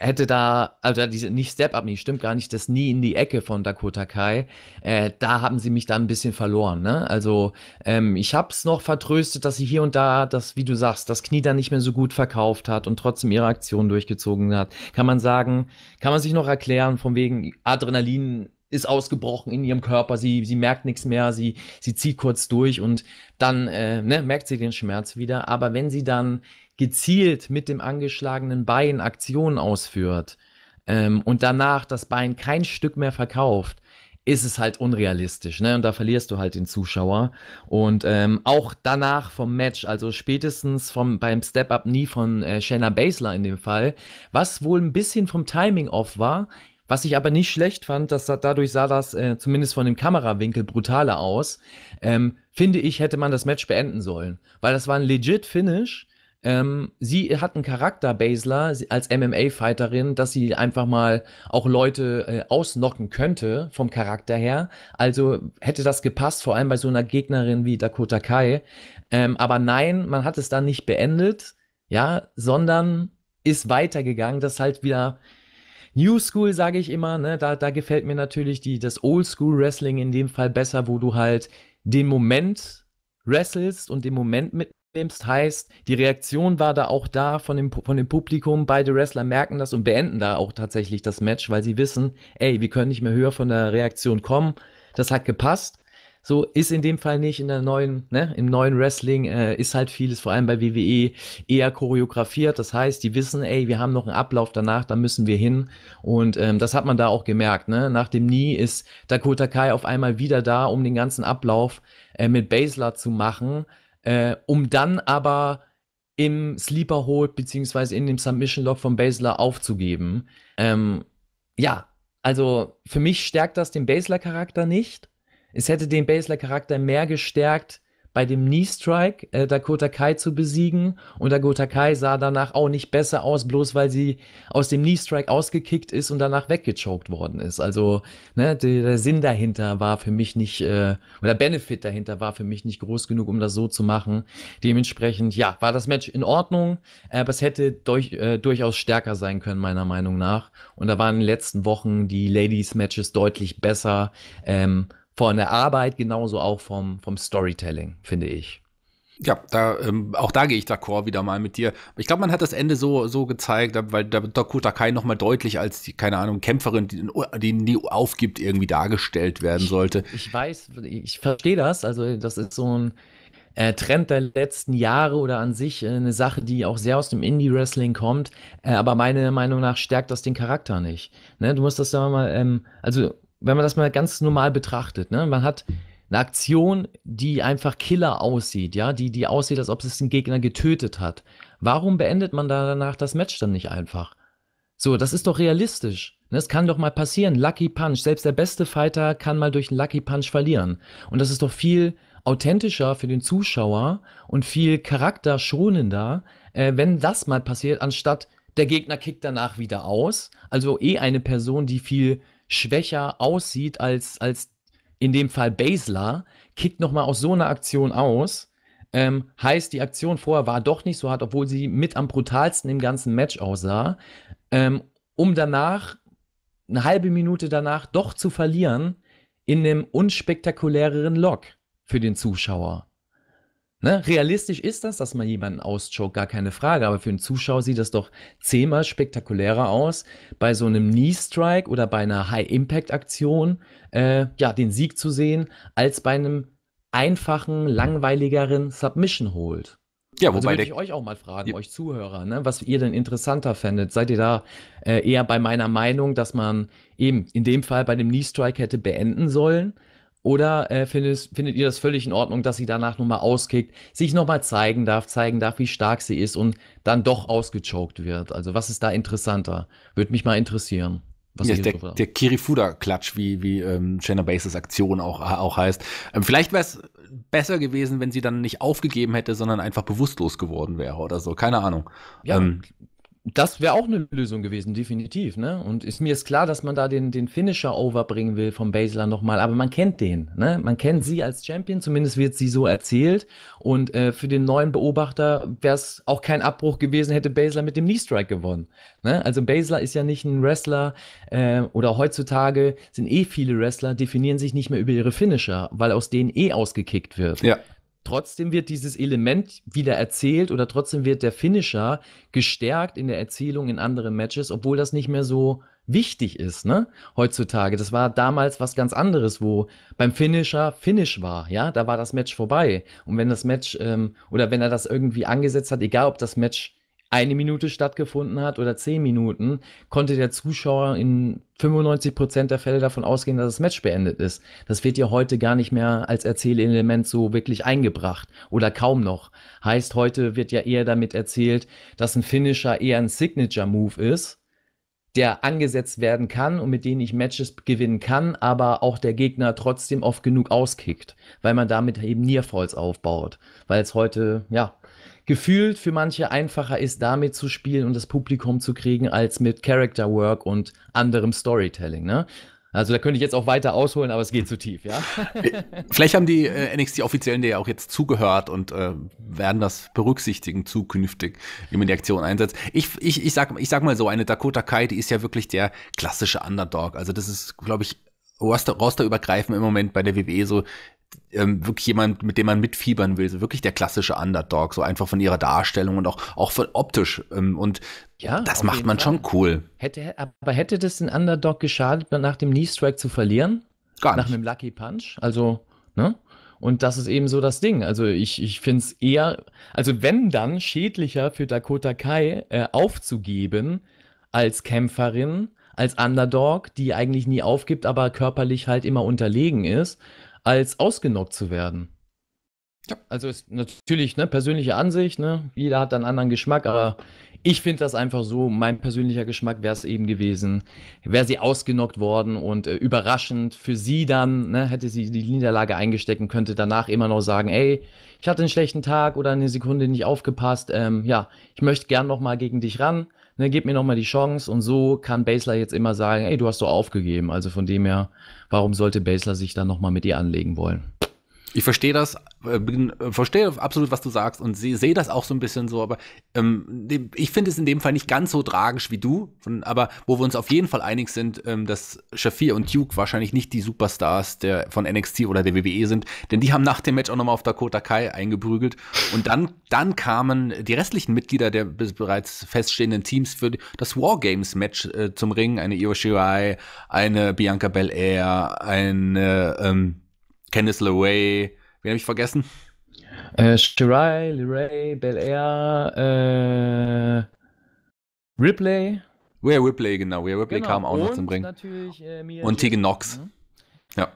hätte da, also diese, nicht Step Up, nicht, stimmt gar nicht, das Nie in die Ecke von Dakota Kai, äh, da haben sie mich dann ein bisschen verloren. Ne? Also ähm, ich habe es noch vertröstet, dass sie hier und da, das, wie du sagst, das Knie dann nicht mehr so gut verkauft hat und trotzdem ihre Aktion durchgezogen hat. Kann man sagen, kann man sich noch erklären, von wegen Adrenalin ist ausgebrochen in ihrem Körper, sie, sie merkt nichts mehr, sie, sie zieht kurz durch und dann äh, ne, merkt sie den Schmerz wieder. Aber wenn sie dann gezielt mit dem angeschlagenen Bein Aktionen ausführt ähm, und danach das Bein kein Stück mehr verkauft, ist es halt unrealistisch, ne? Und da verlierst du halt den Zuschauer. Und ähm, auch danach vom Match, also spätestens vom, beim Step-Up nie von äh, Shanna Baszler in dem Fall, was wohl ein bisschen vom Timing off war, was ich aber nicht schlecht fand, dass dadurch sah das äh, zumindest von dem Kamerawinkel brutaler aus. Ähm, finde ich, hätte man das Match beenden sollen, weil das war ein legit Finish ähm, sie hat einen Charakter, Basler, als MMA-Fighterin, dass sie einfach mal auch Leute äh, ausnocken könnte vom Charakter her. Also hätte das gepasst, vor allem bei so einer Gegnerin wie Dakota Kai. Ähm, aber nein, man hat es dann nicht beendet, ja, sondern ist weitergegangen, Das ist halt wieder New School, sage ich immer, ne? da, da gefällt mir natürlich die, das Old School Wrestling in dem Fall besser, wo du halt den Moment wrestlest und den Moment mit Nimmst heißt, die Reaktion war da auch da von dem, von dem Publikum. Beide Wrestler merken das und beenden da auch tatsächlich das Match, weil sie wissen, ey, wir können nicht mehr höher von der Reaktion kommen. Das hat gepasst. So ist in dem Fall nicht in der neuen, ne, im neuen Wrestling äh, ist halt vieles, vor allem bei WWE, eher choreografiert. Das heißt, die wissen, ey, wir haben noch einen Ablauf danach, da müssen wir hin. Und ähm, das hat man da auch gemerkt. Ne? Nach dem Nie ist Dakota Kai auf einmal wieder da, um den ganzen Ablauf äh, mit Basler zu machen äh, um dann aber im Sleeper Hold beziehungsweise in dem Submission Lock von Basler aufzugeben. Ähm, ja, also für mich stärkt das den Basler Charakter nicht. Es hätte den Basler Charakter mehr gestärkt, bei dem Knee-Strike äh, Dakota Kai zu besiegen. Und Dakota Kai sah danach auch nicht besser aus, bloß weil sie aus dem Knee-Strike ausgekickt ist und danach weggechoked worden ist. Also ne, der, der Sinn dahinter war für mich nicht, äh, oder Benefit dahinter war für mich nicht groß genug, um das so zu machen. Dementsprechend, ja, war das Match in Ordnung, äh, aber es hätte durch, äh, durchaus stärker sein können, meiner Meinung nach. Und da waren in den letzten Wochen die Ladies-Matches deutlich besser. Ähm, von der Arbeit, genauso auch vom, vom Storytelling, finde ich. Ja, da, ähm, auch da gehe ich d'accord wieder mal mit dir. Ich glaube, man hat das Ende so, so gezeigt, weil da wird Dakota Kai noch mal deutlich als, die, keine Ahnung, Kämpferin, die, die nie aufgibt, irgendwie dargestellt werden sollte. Ich, ich weiß, ich verstehe das. Also, das ist so ein äh, Trend der letzten Jahre oder an sich äh, eine Sache, die auch sehr aus dem Indie-Wrestling kommt. Äh, aber meiner Meinung nach stärkt das den Charakter nicht. Ne? Du musst das ja mal, ähm, also wenn man das mal ganz normal betrachtet, ne? man hat eine Aktion, die einfach Killer aussieht, ja, die, die aussieht, als ob es den Gegner getötet hat. Warum beendet man da danach das Match dann nicht einfach? So, das ist doch realistisch. Das ne? kann doch mal passieren. Lucky Punch. Selbst der beste Fighter kann mal durch einen Lucky Punch verlieren. Und das ist doch viel authentischer für den Zuschauer und viel charakterschonender, äh, wenn das mal passiert, anstatt der Gegner kickt danach wieder aus. Also eh eine Person, die viel schwächer aussieht als, als in dem Fall Basler, kickt nochmal aus so einer Aktion aus. Ähm, heißt, die Aktion vorher war doch nicht so hart, obwohl sie mit am brutalsten im ganzen Match aussah, ähm, um danach, eine halbe Minute danach, doch zu verlieren in einem unspektakuläreren Lock für den Zuschauer. Ne? Realistisch ist das, dass man jemanden auschoke, gar keine Frage, aber für einen Zuschauer sieht das doch zehnmal spektakulärer aus, bei so einem Knee-Strike oder bei einer High-Impact-Aktion äh, ja, den Sieg zu sehen, als bei einem einfachen, langweiligeren Submission holt. Ja, also wobei also würde ich euch auch mal fragen, ja. euch Zuhörer, ne, was ihr denn interessanter fändet. Seid ihr da äh, eher bei meiner Meinung, dass man eben in dem Fall bei dem Knee Strike hätte beenden sollen? Oder äh, findest, findet ihr das völlig in Ordnung, dass sie danach nochmal auskickt, sich nochmal zeigen darf, zeigen darf, wie stark sie ist und dann doch ausgechoked wird? Also was ist da interessanter? Würde mich mal interessieren. Was ja, der, so der Kirifuda-Klatsch, wie, wie ähm, Shanna Bases Aktion auch, äh, auch heißt. Ähm, vielleicht wäre es besser gewesen, wenn sie dann nicht aufgegeben hätte, sondern einfach bewusstlos geworden wäre oder so. Keine Ahnung. Ja, ähm, das wäre auch eine Lösung gewesen, definitiv. Ne? Und ist mir ist klar, dass man da den, den Finisher overbringen will vom Basler nochmal, aber man kennt den. Ne? Man kennt sie als Champion, zumindest wird sie so erzählt. Und äh, für den neuen Beobachter wäre es auch kein Abbruch gewesen, hätte Basler mit dem Knee-Strike gewonnen. Ne? Also Basler ist ja nicht ein Wrestler äh, oder heutzutage sind eh viele Wrestler, definieren sich nicht mehr über ihre Finisher, weil aus denen eh ausgekickt wird. Ja trotzdem wird dieses Element wieder erzählt oder trotzdem wird der Finisher gestärkt in der Erzählung in anderen Matches, obwohl das nicht mehr so wichtig ist, ne? Heutzutage. Das war damals was ganz anderes, wo beim Finisher Finish war, ja? Da war das Match vorbei. Und wenn das Match, ähm, oder wenn er das irgendwie angesetzt hat, egal ob das Match eine Minute stattgefunden hat oder zehn Minuten, konnte der Zuschauer in 95 Prozent der Fälle davon ausgehen, dass das Match beendet ist. Das wird ja heute gar nicht mehr als Erzählelement so wirklich eingebracht oder kaum noch. Heißt, heute wird ja eher damit erzählt, dass ein Finisher eher ein Signature-Move ist, der angesetzt werden kann und mit denen ich Matches gewinnen kann, aber auch der Gegner trotzdem oft genug auskickt, weil man damit eben Nearfalls aufbaut, weil es heute, ja, gefühlt für manche einfacher ist, damit zu spielen und das Publikum zu kriegen, als mit Character Work und anderem Storytelling. Ne? Also da könnte ich jetzt auch weiter ausholen, aber es geht zu tief, ja. Äh, vielleicht haben die äh, NXT-Offiziellen dir ja auch jetzt zugehört und äh, werden das berücksichtigen zukünftig, wie man die Aktion einsetzt. Ich, ich, ich, sag, ich sag mal so, eine Dakota Kai, die ist ja wirklich der klassische Underdog. Also das ist, glaube ich, Roster, rosterübergreifend im Moment bei der WWE so ähm, wirklich jemand, mit dem man mitfiebern will, so wirklich der klassische Underdog, so einfach von ihrer Darstellung und auch, auch von optisch. Ähm, und ja, das macht man Fall. schon cool. Hätte, aber hätte das den Underdog geschadet, nach dem Knee-Strike zu verlieren? Gar nicht. Nach einem Lucky Punch? Also, ne? Und das ist eben so das Ding. Also ich, ich finde es eher, also wenn dann schädlicher für Dakota Kai äh, aufzugeben als Kämpferin, als Underdog, die eigentlich nie aufgibt, aber körperlich halt immer unterlegen ist als ausgenockt zu werden. Ja. Also ist natürlich ne, persönliche Ansicht, ne? jeder hat einen anderen Geschmack, aber ich finde das einfach so, mein persönlicher Geschmack wäre es eben gewesen, wäre sie ausgenockt worden und äh, überraschend für sie dann, ne, hätte sie die Niederlage eingesteckt und könnte danach immer noch sagen, ey, ich hatte einen schlechten Tag oder eine Sekunde nicht aufgepasst, ähm, ja, ich möchte gern nochmal gegen dich ran ne, gib mir nochmal die Chance. Und so kann Basler jetzt immer sagen, ey, du hast doch aufgegeben. Also von dem her, warum sollte Basler sich dann nochmal mit ihr anlegen wollen? Ich verstehe das, äh, bin, äh, verstehe absolut, was du sagst und sehe seh das auch so ein bisschen so, aber ähm, ich finde es in dem Fall nicht ganz so tragisch wie du, von, aber wo wir uns auf jeden Fall einig sind, ähm, dass Shafir und Duke wahrscheinlich nicht die Superstars der, von NXT oder der WWE sind, denn die haben nach dem Match auch nochmal auf Dakota Kai eingeprügelt und dann, dann kamen die restlichen Mitglieder der bereits feststehenden Teams für das Wargames-Match äh, zum Ring, eine Io Shirai, eine Bianca Belair, eine ähm, Kenneth LeRae, wen habe ich vergessen? Äh, Shirai, LeRae, Bel Air, äh, Ripley. Rhea Ripley, genau. Where Ripley genau. kam auch und noch zum Bringen. Äh, und Tegan Nox. Mhm. Ja.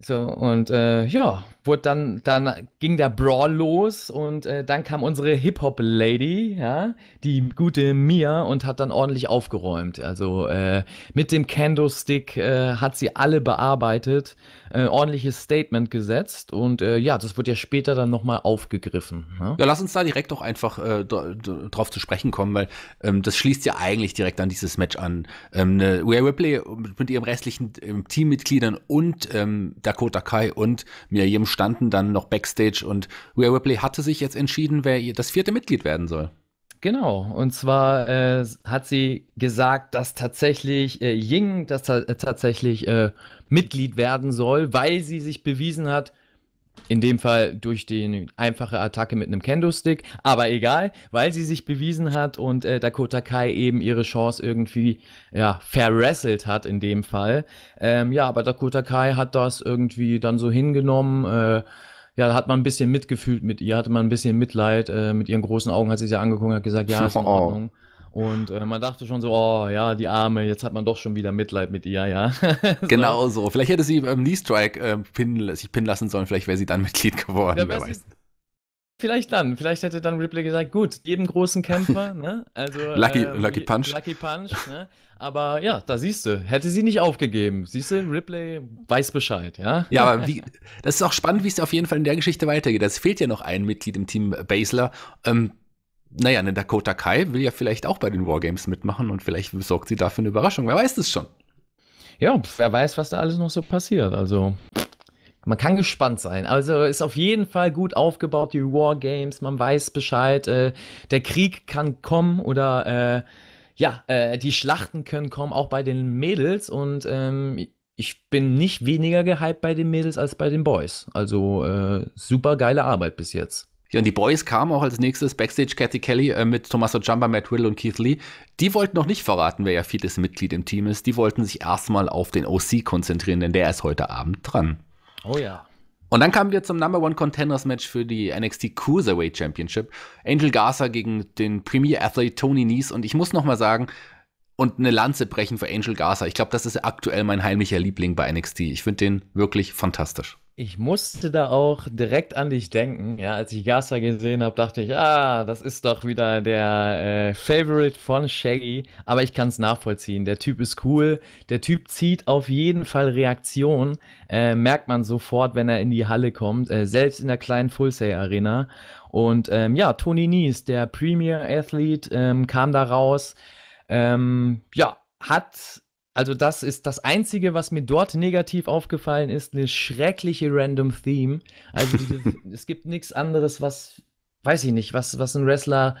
So, und äh, ja, wurde dann, dann ging der Brawl los und äh, dann kam unsere Hip-Hop-Lady, ja, die gute Mia und hat dann ordentlich aufgeräumt. Also äh, mit dem Kendo-Stick äh, hat sie alle bearbeitet, äh, ordentliches Statement gesetzt und äh, ja, das wird ja später dann nochmal aufgegriffen. Ja? Ne? ja? lass uns da direkt auch einfach äh, drauf zu sprechen kommen, weil ähm, das schließt ja eigentlich direkt an dieses Match an. Ähm, ne, Rhea Ripley mit ihrem restlichen ähm, Teammitgliedern und ähm, Dakota Kai und Mia Yim standen dann noch backstage und Rhea Ripley hatte sich jetzt entschieden, wer ihr das vierte Mitglied werden soll. Genau, und zwar äh, hat sie gesagt, dass tatsächlich äh, Ying das ta äh, tatsächlich äh, Mitglied werden soll, weil sie sich bewiesen hat, in dem Fall durch die einfache Attacke mit einem Kendo-Stick, aber egal, weil sie sich bewiesen hat und äh, Dakota Kai eben ihre Chance irgendwie ja, verwrestelt hat in dem Fall. Ähm, ja, aber Dakota Kai hat das irgendwie dann so hingenommen. Äh, ja, da hat man ein bisschen mitgefühlt mit ihr, hatte man ein bisschen Mitleid. Äh, mit ihren großen Augen hat sie sich ja angeguckt und hat gesagt, ja, ist in Ordnung. Und äh, man dachte schon so, oh ja, die Arme, jetzt hat man doch schon wieder Mitleid mit ihr, ja. so. Genau so. Vielleicht hätte sie beim ähm, Knee Strike äh, pinnen, sich pinnen lassen sollen, vielleicht wäre sie dann Mitglied geworden, ja, wer weiß. Vielleicht dann. Vielleicht hätte dann Ripley gesagt, gut, jedem großen Kämpfer, ne? Also, Lucky, äh, Lucky Punch. Lucky Punch, ne? Aber ja, da siehst du, hätte sie nicht aufgegeben. Siehst du, Ripley weiß Bescheid, ja? Ja, aber wie, das ist auch spannend, wie es auf jeden Fall in der Geschichte weitergeht. Es fehlt ja noch ein Mitglied im Team Basler. Ähm, naja, eine Dakota Kai will ja vielleicht auch bei den Wargames mitmachen und vielleicht sorgt sie dafür eine Überraschung. Wer weiß es schon? Ja, wer weiß, was da alles noch so passiert. Also, man kann gespannt sein. Also ist auf jeden Fall gut aufgebaut, die Wargames. Man weiß Bescheid. Äh, der Krieg kann kommen oder äh, ja, äh, die Schlachten können kommen, auch bei den Mädels. Und ähm, ich bin nicht weniger gehypt bei den Mädels als bei den Boys. Also äh, super geile Arbeit bis jetzt. Ja, und die Boys kamen auch als nächstes Backstage Cathy Kelly äh, mit Tommaso Ciampa, Matt Riddle und Keith Lee. Die wollten noch nicht verraten, wer ja vieles Mitglied im Team ist. Die wollten sich erstmal auf den OC konzentrieren, denn der ist heute Abend dran. Oh ja. Und dann kamen wir zum Number One Contenders Match für die NXT Cruiserweight Championship. Angel Garza gegen den Premier Athlete Tony Nies. Und ich muss nochmal sagen, und eine Lanze brechen für Angel Garza. Ich glaube, das ist aktuell mein heimlicher Liebling bei NXT. Ich finde den wirklich fantastisch ich musste da auch direkt an dich denken. Ja, als ich Gaster gesehen habe, dachte ich, ah, das ist doch wieder der äh, Favorite von Shaggy. Aber ich kann es nachvollziehen. Der Typ ist cool. Der Typ zieht auf jeden Fall Reaktion. Äh, merkt man sofort, wenn er in die Halle kommt. Äh, selbst in der kleinen Full Sail Arena. Und ähm, ja, Tony Nies, der Premier Athlete, ähm, kam da raus. Ähm, ja, hat also das ist das Einzige, was mir dort negativ aufgefallen ist, eine schreckliche Random Theme. Also diese, es gibt nichts anderes, was, weiß ich nicht, was, was ein Wrestler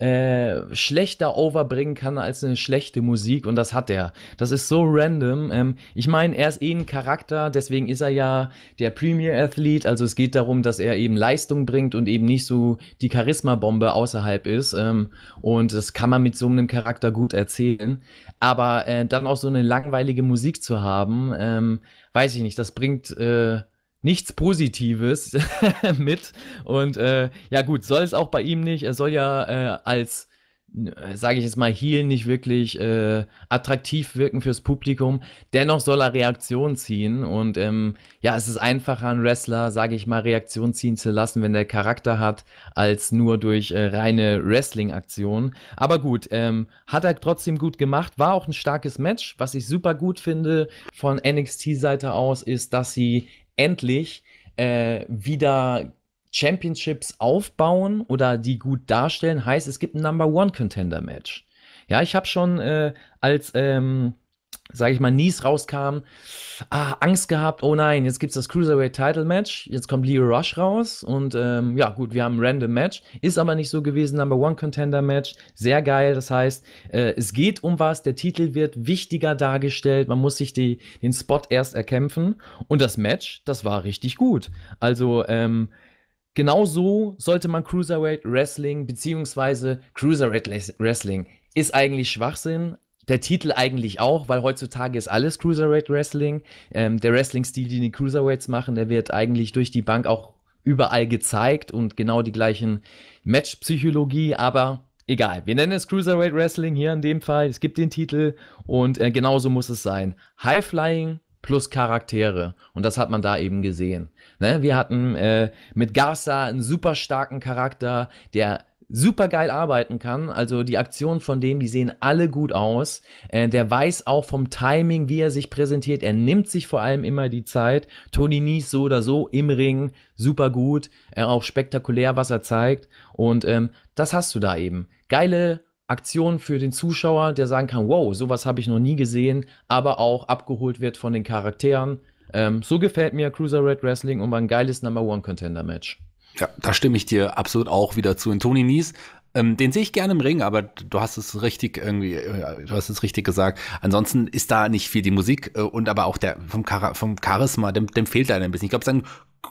äh, schlechter overbringen kann als eine schlechte Musik und das hat er. Das ist so random. Ähm, ich meine, er ist eh ein Charakter, deswegen ist er ja der Premier Athlet. Also es geht darum, dass er eben Leistung bringt und eben nicht so die Charisma-Bombe außerhalb ist. Ähm, und das kann man mit so einem Charakter gut erzählen. Aber äh, dann auch so eine langweilige Musik zu haben, ähm, weiß ich nicht, das bringt. Äh, nichts Positives mit. Und äh, ja gut, soll es auch bei ihm nicht. Er soll ja äh, als, äh, sage ich jetzt mal, Heal nicht wirklich äh, attraktiv wirken fürs Publikum. Dennoch soll er Reaktion ziehen. Und ähm, ja, es ist einfacher, einen Wrestler, sage ich mal, Reaktion ziehen zu lassen, wenn der Charakter hat, als nur durch äh, reine wrestling aktion Aber gut, ähm, hat er trotzdem gut gemacht. War auch ein starkes Match. Was ich super gut finde von NXT-Seite aus, ist, dass sie endlich äh, wieder Championships aufbauen oder die gut darstellen, heißt, es gibt ein Number One Contender Match. Ja, ich habe schon äh, als ähm, sage ich mal, Nies rauskam, ah, Angst gehabt, oh nein, jetzt gibt es das Cruiserweight Title Match, jetzt kommt Leo Rush raus und ähm, ja, gut, wir haben ein random Match, ist aber nicht so gewesen, Number One Contender Match, sehr geil, das heißt, äh, es geht um was, der Titel wird wichtiger dargestellt, man muss sich die, den Spot erst erkämpfen und das Match, das war richtig gut. Also, ähm, Genau so sollte man Cruiserweight Wrestling beziehungsweise Cruiserweight Wrestling ist eigentlich Schwachsinn, der Titel eigentlich auch, weil heutzutage ist alles Cruiserweight Wrestling. Ähm, der Wrestling-Stil, den die Cruiserweights machen, der wird eigentlich durch die Bank auch überall gezeigt und genau die gleichen Match-Psychologie, aber egal. Wir nennen es Cruiserweight Wrestling hier in dem Fall. Es gibt den Titel und äh, genauso muss es sein. High Flying plus Charaktere und das hat man da eben gesehen. Ne? Wir hatten äh, mit Garza einen super starken Charakter, der super geil arbeiten kann. Also die Aktionen von dem, die sehen alle gut aus. Äh, der weiß auch vom Timing, wie er sich präsentiert. Er nimmt sich vor allem immer die Zeit. Tony Nies so oder so im Ring, super gut. Äh, auch spektakulär, was er zeigt. Und ähm, das hast du da eben. Geile Aktion für den Zuschauer, der sagen kann, wow, sowas habe ich noch nie gesehen, aber auch abgeholt wird von den Charakteren. Ähm, so gefällt mir Cruiser Red Wrestling und ein geiles Number One Contender Match. Ja, da stimme ich dir absolut auch wieder zu. In Tony Nies, ähm, den sehe ich gerne im Ring, aber du hast es richtig irgendwie, äh, du hast es richtig gesagt. Ansonsten ist da nicht viel die Musik äh, und aber auch der vom, Char vom Charisma, dem, dem fehlt da ein bisschen. Ich glaube, seinen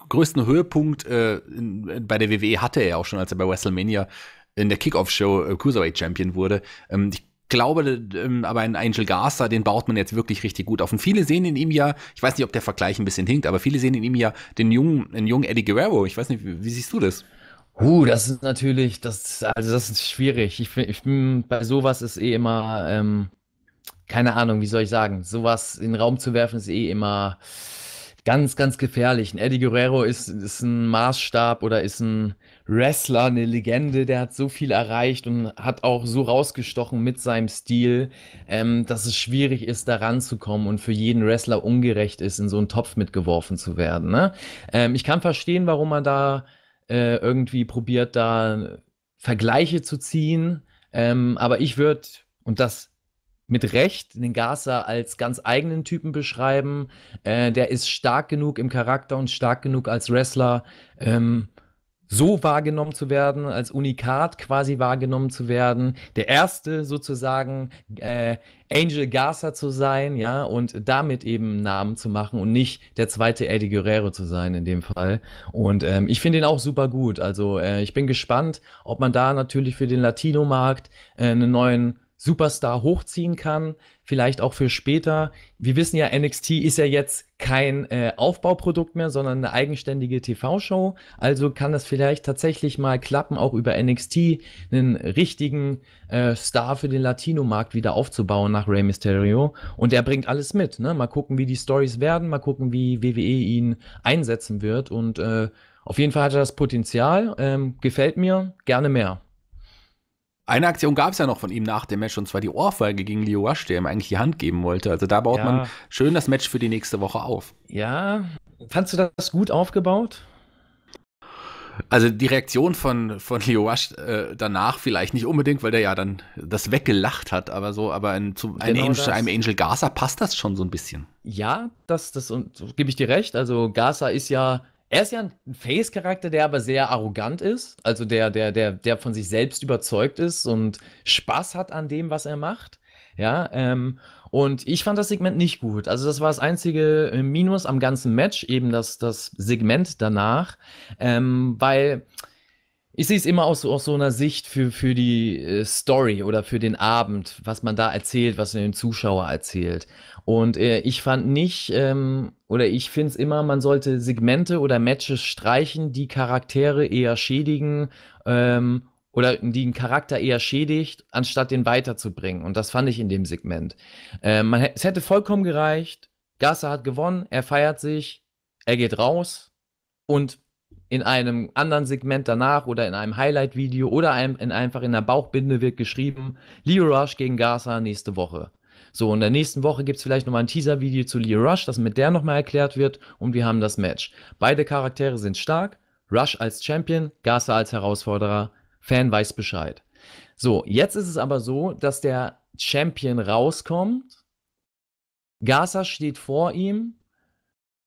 größten Höhepunkt äh, in, bei der WWE hatte er ja auch schon, als er bei WrestleMania in der Kickoff-Show äh, Cruiserweight Champion wurde. Ähm, ich glaube, ähm, aber ein Angel Garza, den baut man jetzt wirklich richtig gut auf. Und viele sehen in ihm ja, ich weiß nicht, ob der Vergleich ein bisschen hinkt, aber viele sehen in ihm ja den jungen, den jungen Eddie Guerrero. Ich weiß nicht, wie, wie siehst du das? Uh, das ist natürlich, das, also das ist schwierig. Ich, ich bin, bei sowas ist eh immer, ähm, keine Ahnung, wie soll ich sagen, sowas in den Raum zu werfen ist eh immer ganz, ganz gefährlich. Ein Eddie Guerrero ist, ist ein Maßstab oder ist ein, Wrestler, eine Legende, der hat so viel erreicht und hat auch so rausgestochen mit seinem Stil, ähm, dass es schwierig ist, da ranzukommen und für jeden Wrestler ungerecht ist, in so einen Topf mitgeworfen zu werden. Ne? Ähm, ich kann verstehen, warum man da äh, irgendwie probiert, da Vergleiche zu ziehen, ähm, aber ich würde, und das mit Recht den Gaser als ganz eigenen Typen beschreiben. Äh, der ist stark genug im Charakter und stark genug als Wrestler, ähm, so wahrgenommen zu werden, als Unikat quasi wahrgenommen zu werden, der erste sozusagen äh, Angel Garza zu sein, ja, und damit eben einen Namen zu machen und nicht der zweite Eddie Guerrero zu sein in dem Fall. Und ähm, ich finde ihn auch super gut. Also äh, ich bin gespannt, ob man da natürlich für den Latino-Markt äh, einen neuen Superstar hochziehen kann, vielleicht auch für später. Wir wissen ja, NXT ist ja jetzt kein äh, Aufbauprodukt mehr, sondern eine eigenständige TV-Show. Also kann das vielleicht tatsächlich mal klappen, auch über NXT einen richtigen äh, Star für den Latino-Markt wieder aufzubauen nach Rey Mysterio. Und er bringt alles mit. Ne? Mal gucken, wie die Stories werden, mal gucken, wie WWE ihn einsetzen wird. Und äh, auf jeden Fall hat er das Potenzial. Ähm, gefällt mir. Gerne mehr. Eine Aktion gab es ja noch von ihm nach dem Match, und zwar die Ohrfeige gegen Leo Rush, der ihm eigentlich die Hand geben wollte. Also da baut ja. man schön das Match für die nächste Woche auf. Ja, fandst du das gut aufgebaut? Also die Reaktion von, von Leo Rush äh, danach vielleicht nicht unbedingt, weil der ja dann das weggelacht hat, aber so, aber in, zu genau einem, Angel, einem Angel Gaza passt das schon so ein bisschen. Ja, das, das, und so gebe ich dir recht. Also Gaza ist ja er ist ja ein Face-Charakter, der aber sehr arrogant ist, also der, der, der, der von sich selbst überzeugt ist und Spaß hat an dem, was er macht. Ja, ähm, und ich fand das Segment nicht gut. Also, das war das einzige äh, Minus am ganzen Match, eben das, das Segment danach, ähm, weil ich sehe es immer aus, aus so einer Sicht für, für die äh, Story oder für den Abend, was man da erzählt, was man dem Zuschauer erzählt. Und äh, ich fand nicht, ähm, oder ich finde es immer, man sollte Segmente oder Matches streichen, die Charaktere eher schädigen ähm, oder die einen Charakter eher schädigt, anstatt den weiterzubringen. Und das fand ich in dem Segment. Äh, man, es hätte vollkommen gereicht. Gasser hat gewonnen, er feiert sich, er geht raus und in einem anderen Segment danach oder in einem Highlight-Video oder einem, in, einfach in der Bauchbinde wird geschrieben, Leo Rush gegen Gaza nächste Woche. So, in der nächsten Woche gibt es vielleicht nochmal ein Teaser-Video zu Lee Rush, das mit der nochmal erklärt wird und wir haben das Match. Beide Charaktere sind stark, Rush als Champion, Gasa als Herausforderer, Fan weiß Bescheid. So, jetzt ist es aber so, dass der Champion rauskommt, Gasa steht vor ihm,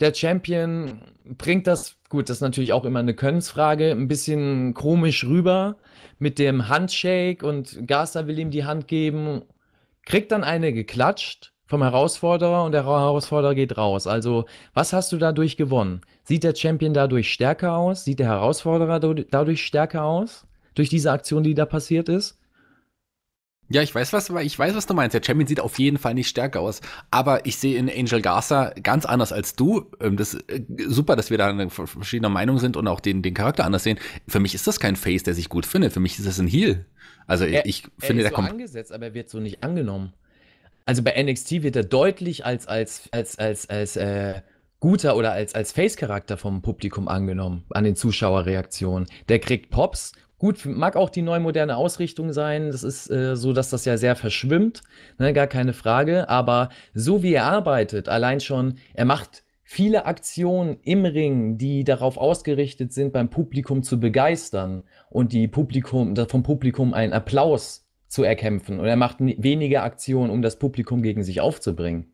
der Champion bringt das, gut, das ist natürlich auch immer eine Könnensfrage, ein bisschen komisch rüber mit dem Handshake und Gasa will ihm die Hand geben kriegt dann eine geklatscht vom Herausforderer und der Herausforderer geht raus. Also, was hast du dadurch gewonnen? Sieht der Champion dadurch stärker aus? Sieht der Herausforderer dadurch stärker aus? Durch diese Aktion, die da passiert ist? Ja, ich weiß was, ich weiß, was du meinst. Der Champion sieht auf jeden Fall nicht stärker aus. Aber ich sehe in Angel Garza ganz anders als du. Ähm, das äh, super, dass wir da verschiedener Meinung sind und auch den, den Charakter anders sehen. Für mich ist das kein Face, der sich gut findet. Für mich ist das ein Heal. Also er, ich finde, er ist der so angesetzt, aber er wird so nicht angenommen. Also bei NXT wird er deutlich als als als als als äh, guter oder als als Face-Charakter vom Publikum angenommen an den Zuschauerreaktionen. Der kriegt Pops Gut, mag auch die neue moderne Ausrichtung sein. Das ist äh, so, dass das ja sehr verschwimmt, ne, gar keine Frage. Aber so wie er arbeitet, allein schon, er macht viele Aktionen im Ring, die darauf ausgerichtet sind, beim Publikum zu begeistern und die Publikum, vom Publikum einen Applaus zu erkämpfen. Und er macht wenige Aktionen, um das Publikum gegen sich aufzubringen.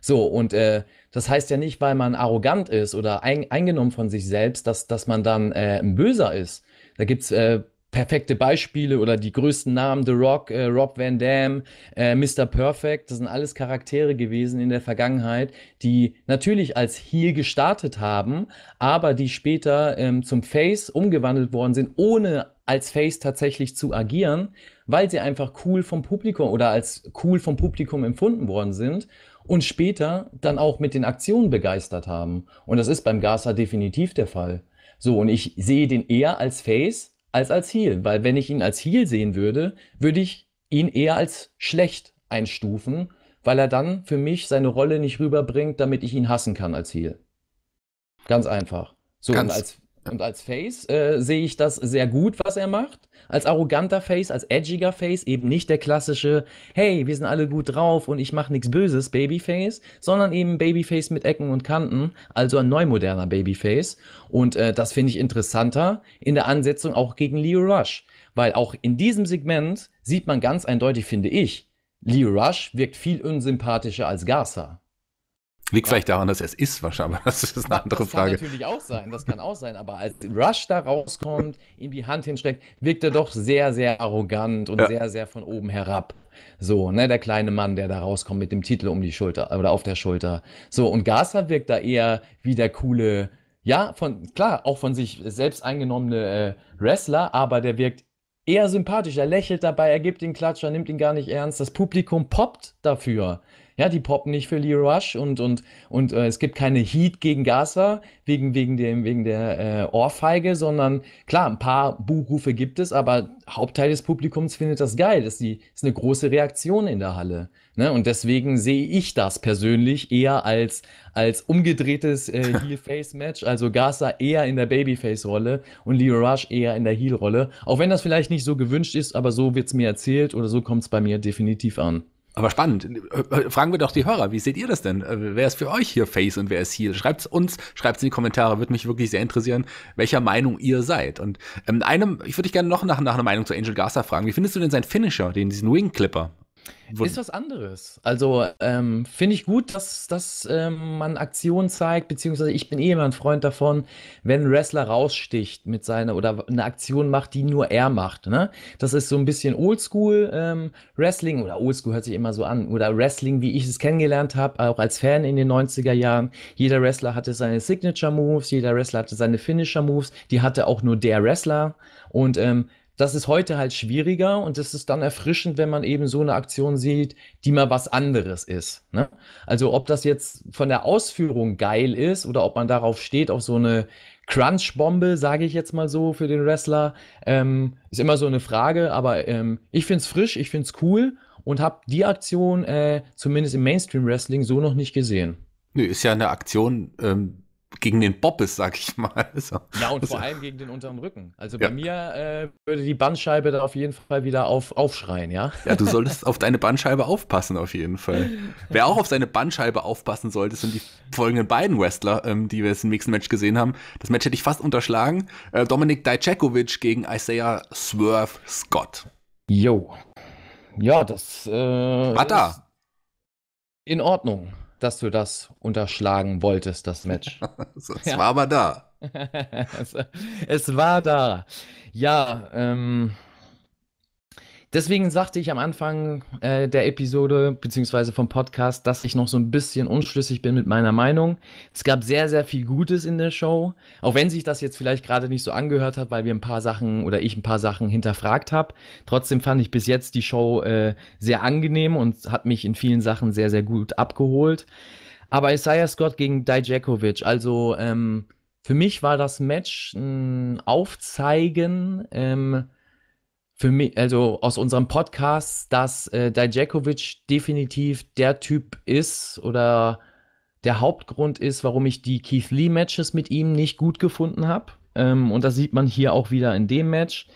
So, und äh, das heißt ja nicht, weil man arrogant ist oder ein, eingenommen von sich selbst, dass, dass man dann äh, ein Böser ist, da gibt es äh, perfekte Beispiele oder die größten Namen, The Rock, äh, Rob Van Dam, äh, Mr. Perfect, das sind alles Charaktere gewesen in der Vergangenheit, die natürlich als Heel gestartet haben, aber die später ähm, zum Face umgewandelt worden sind, ohne als Face tatsächlich zu agieren, weil sie einfach cool vom Publikum oder als cool vom Publikum empfunden worden sind und später dann auch mit den Aktionen begeistert haben. Und das ist beim Gaza definitiv der Fall. So, und ich sehe den eher als Face als als Heal, weil wenn ich ihn als Heal sehen würde, würde ich ihn eher als schlecht einstufen, weil er dann für mich seine Rolle nicht rüberbringt, damit ich ihn hassen kann als Heal. Ganz einfach. So, ganz, als, und als Face äh, sehe ich das sehr gut, was er macht. Als arroganter Face, als edgiger Face, eben nicht der klassische, hey, wir sind alle gut drauf und ich mache nichts Böses, Babyface, sondern eben Babyface mit Ecken und Kanten, also ein neumoderner Babyface. Und äh, das finde ich interessanter in der Ansetzung auch gegen Leo Rush, weil auch in diesem Segment sieht man ganz eindeutig, finde ich, Leo Rush wirkt viel unsympathischer als Garza. Liegt ja. vielleicht daran, dass er es ist, wahrscheinlich, aber das ist eine andere das Frage. Das kann natürlich auch sein, das kann auch sein, aber als Rush da rauskommt, ihm die Hand hinstreckt, wirkt er doch sehr, sehr arrogant und ja. sehr, sehr von oben herab. So, ne, der kleine Mann, der da rauskommt mit dem Titel um die Schulter oder auf der Schulter. So, und Gaza wirkt da eher wie der coole, ja, von, klar, auch von sich selbst eingenommene äh, Wrestler, aber der wirkt eher sympathisch. Er lächelt dabei, er gibt den Klatscher, nimmt ihn gar nicht ernst. Das Publikum poppt dafür. Ja, die poppen nicht für Lee Rush und, und, und äh, es gibt keine Heat gegen Gaza wegen, wegen, dem, wegen der äh, Ohrfeige, sondern klar, ein paar Buchrufe gibt es, aber Hauptteil des Publikums findet das geil. Das ist, die, ist eine große Reaktion in der Halle. Ne? Und deswegen sehe ich das persönlich eher als, als umgedrehtes äh, Heel-Face-Match, also Gaza eher in der Babyface-Rolle und Lee Rush eher in der Heel-Rolle. Auch wenn das vielleicht nicht so gewünscht ist, aber so wird es mir erzählt oder so kommt es bei mir definitiv an. Aber spannend. Äh, äh, fragen wir doch die Hörer, wie seht ihr das denn? Äh, wer ist für euch hier Face und wer ist hier? Schreibt es uns, schreibt es in die Kommentare, würde mich wirklich sehr interessieren, welcher Meinung ihr seid. Und ähm, einem, ich würde dich gerne noch nach, nach einer Meinung zu Angel Garza fragen. Wie findest du denn seinen Finisher, den, diesen Wing Clipper? ist was anderes. Also ähm, finde ich gut, dass, dass ähm, man Aktionen zeigt, beziehungsweise ich bin eh immer ein Freund davon, wenn ein Wrestler raussticht mit seiner oder eine Aktion macht, die nur er macht. Ne? Das ist so ein bisschen Oldschool ähm, Wrestling oder Oldschool hört sich immer so an oder Wrestling, wie ich es kennengelernt habe, auch als Fan in den 90er Jahren. Jeder Wrestler hatte seine Signature Moves, jeder Wrestler hatte seine Finisher Moves, die hatte auch nur der Wrestler und ähm, das ist heute halt schwieriger und es ist dann erfrischend, wenn man eben so eine Aktion sieht, die mal was anderes ist. Ne? Also ob das jetzt von der Ausführung geil ist oder ob man darauf steht, auf so eine Crunch-Bombe, sage ich jetzt mal so für den Wrestler, ähm, ist immer so eine Frage, aber ähm, ich finde es frisch, ich finde es cool und habe die Aktion äh, zumindest im Mainstream-Wrestling so noch nicht gesehen. Nö, ist ja eine Aktion, ähm, gegen den Boppes, sag ich mal. So. Ja, und vor allem gegen den unteren Rücken. Also bei mir äh, würde die Bandscheibe da auf jeden Fall wieder auf, aufschreien, ja? Ja, du solltest auf deine Bandscheibe aufpassen, auf jeden Fall. Wer auch auf seine Bandscheibe aufpassen sollte, sind die folgenden beiden Wrestler, ähm, die wir jetzt im nächsten Match gesehen haben. Das Match hätte ich fast unterschlagen. Äh, Dominik Dajakovic gegen Isaiah Swerve Scott. Jo. Ja, das äh, Hat er. in Ordnung dass du das unterschlagen wolltest, das Match. es ja. war aber da. es, es, war da. Ja, ähm, Deswegen sagte ich am Anfang äh, der Episode beziehungsweise vom Podcast, dass ich noch so ein bisschen unschlüssig bin mit meiner Meinung. Es gab sehr, sehr viel Gutes in der Show, auch wenn sich das jetzt vielleicht gerade nicht so angehört hat, weil wir ein paar Sachen oder ich ein paar Sachen hinterfragt habe. Trotzdem fand ich bis jetzt die Show äh, sehr angenehm und hat mich in vielen Sachen sehr, sehr gut abgeholt. Aber Isaiah Scott gegen Dijakovic, also ähm, für mich war das Match ein Aufzeigen. Ähm, für mich, also aus unserem Podcast, dass äh, Dijakovic definitiv der Typ ist oder der Hauptgrund ist, warum ich die Keith Lee Matches mit ihm nicht gut gefunden habe. Ähm, und das sieht man hier auch wieder in dem Match.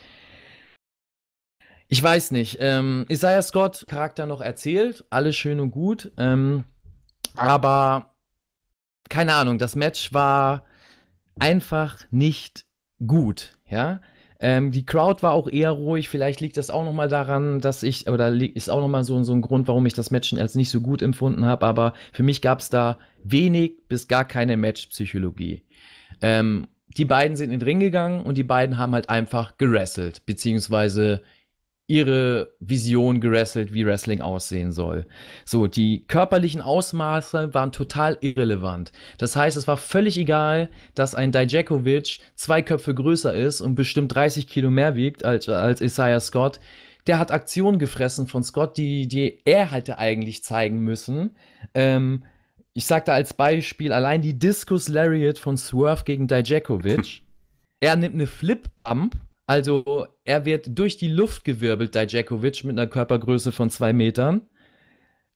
Ich weiß nicht. Ähm, Isaiah Scott Charakter noch erzählt, alles schön und gut. Ähm, aber keine Ahnung, das Match war einfach nicht gut. Ja, ähm, die Crowd war auch eher ruhig. Vielleicht liegt das auch nochmal daran, dass ich, oder ist auch nochmal so, so ein Grund, warum ich das Matchen als nicht so gut empfunden habe. Aber für mich gab es da wenig bis gar keine Matchpsychologie. Ähm, die beiden sind in den Ring gegangen und die beiden haben halt einfach gerasselt, beziehungsweise ihre Vision gerasselt, wie Wrestling aussehen soll. So, die körperlichen Ausmaße waren total irrelevant. Das heißt, es war völlig egal, dass ein Dijakovic zwei Köpfe größer ist und bestimmt 30 Kilo mehr wiegt als, als Isaiah Scott. Der hat Aktionen gefressen von Scott, die, die er hätte eigentlich zeigen müssen. Ähm, ich sagte als Beispiel allein die Discus Lariat von Swerve gegen Dijakovic. er nimmt eine Flip-Ump also er wird durch die Luft gewirbelt, Dijakovic, mit einer Körpergröße von zwei Metern.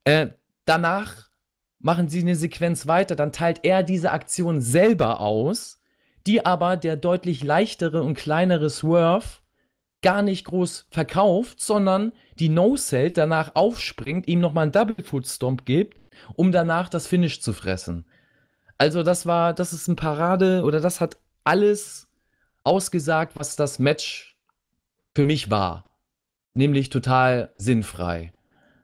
Äh, danach machen sie eine Sequenz weiter, dann teilt er diese Aktion selber aus, die aber der deutlich leichtere und kleinere Swerve gar nicht groß verkauft, sondern die No-Sell danach aufspringt, ihm nochmal einen Double-Foot-Stomp gibt, um danach das Finish zu fressen. Also das war, das ist ein Parade oder das hat alles ausgesagt, was das Match für mich war. Nämlich total sinnfrei.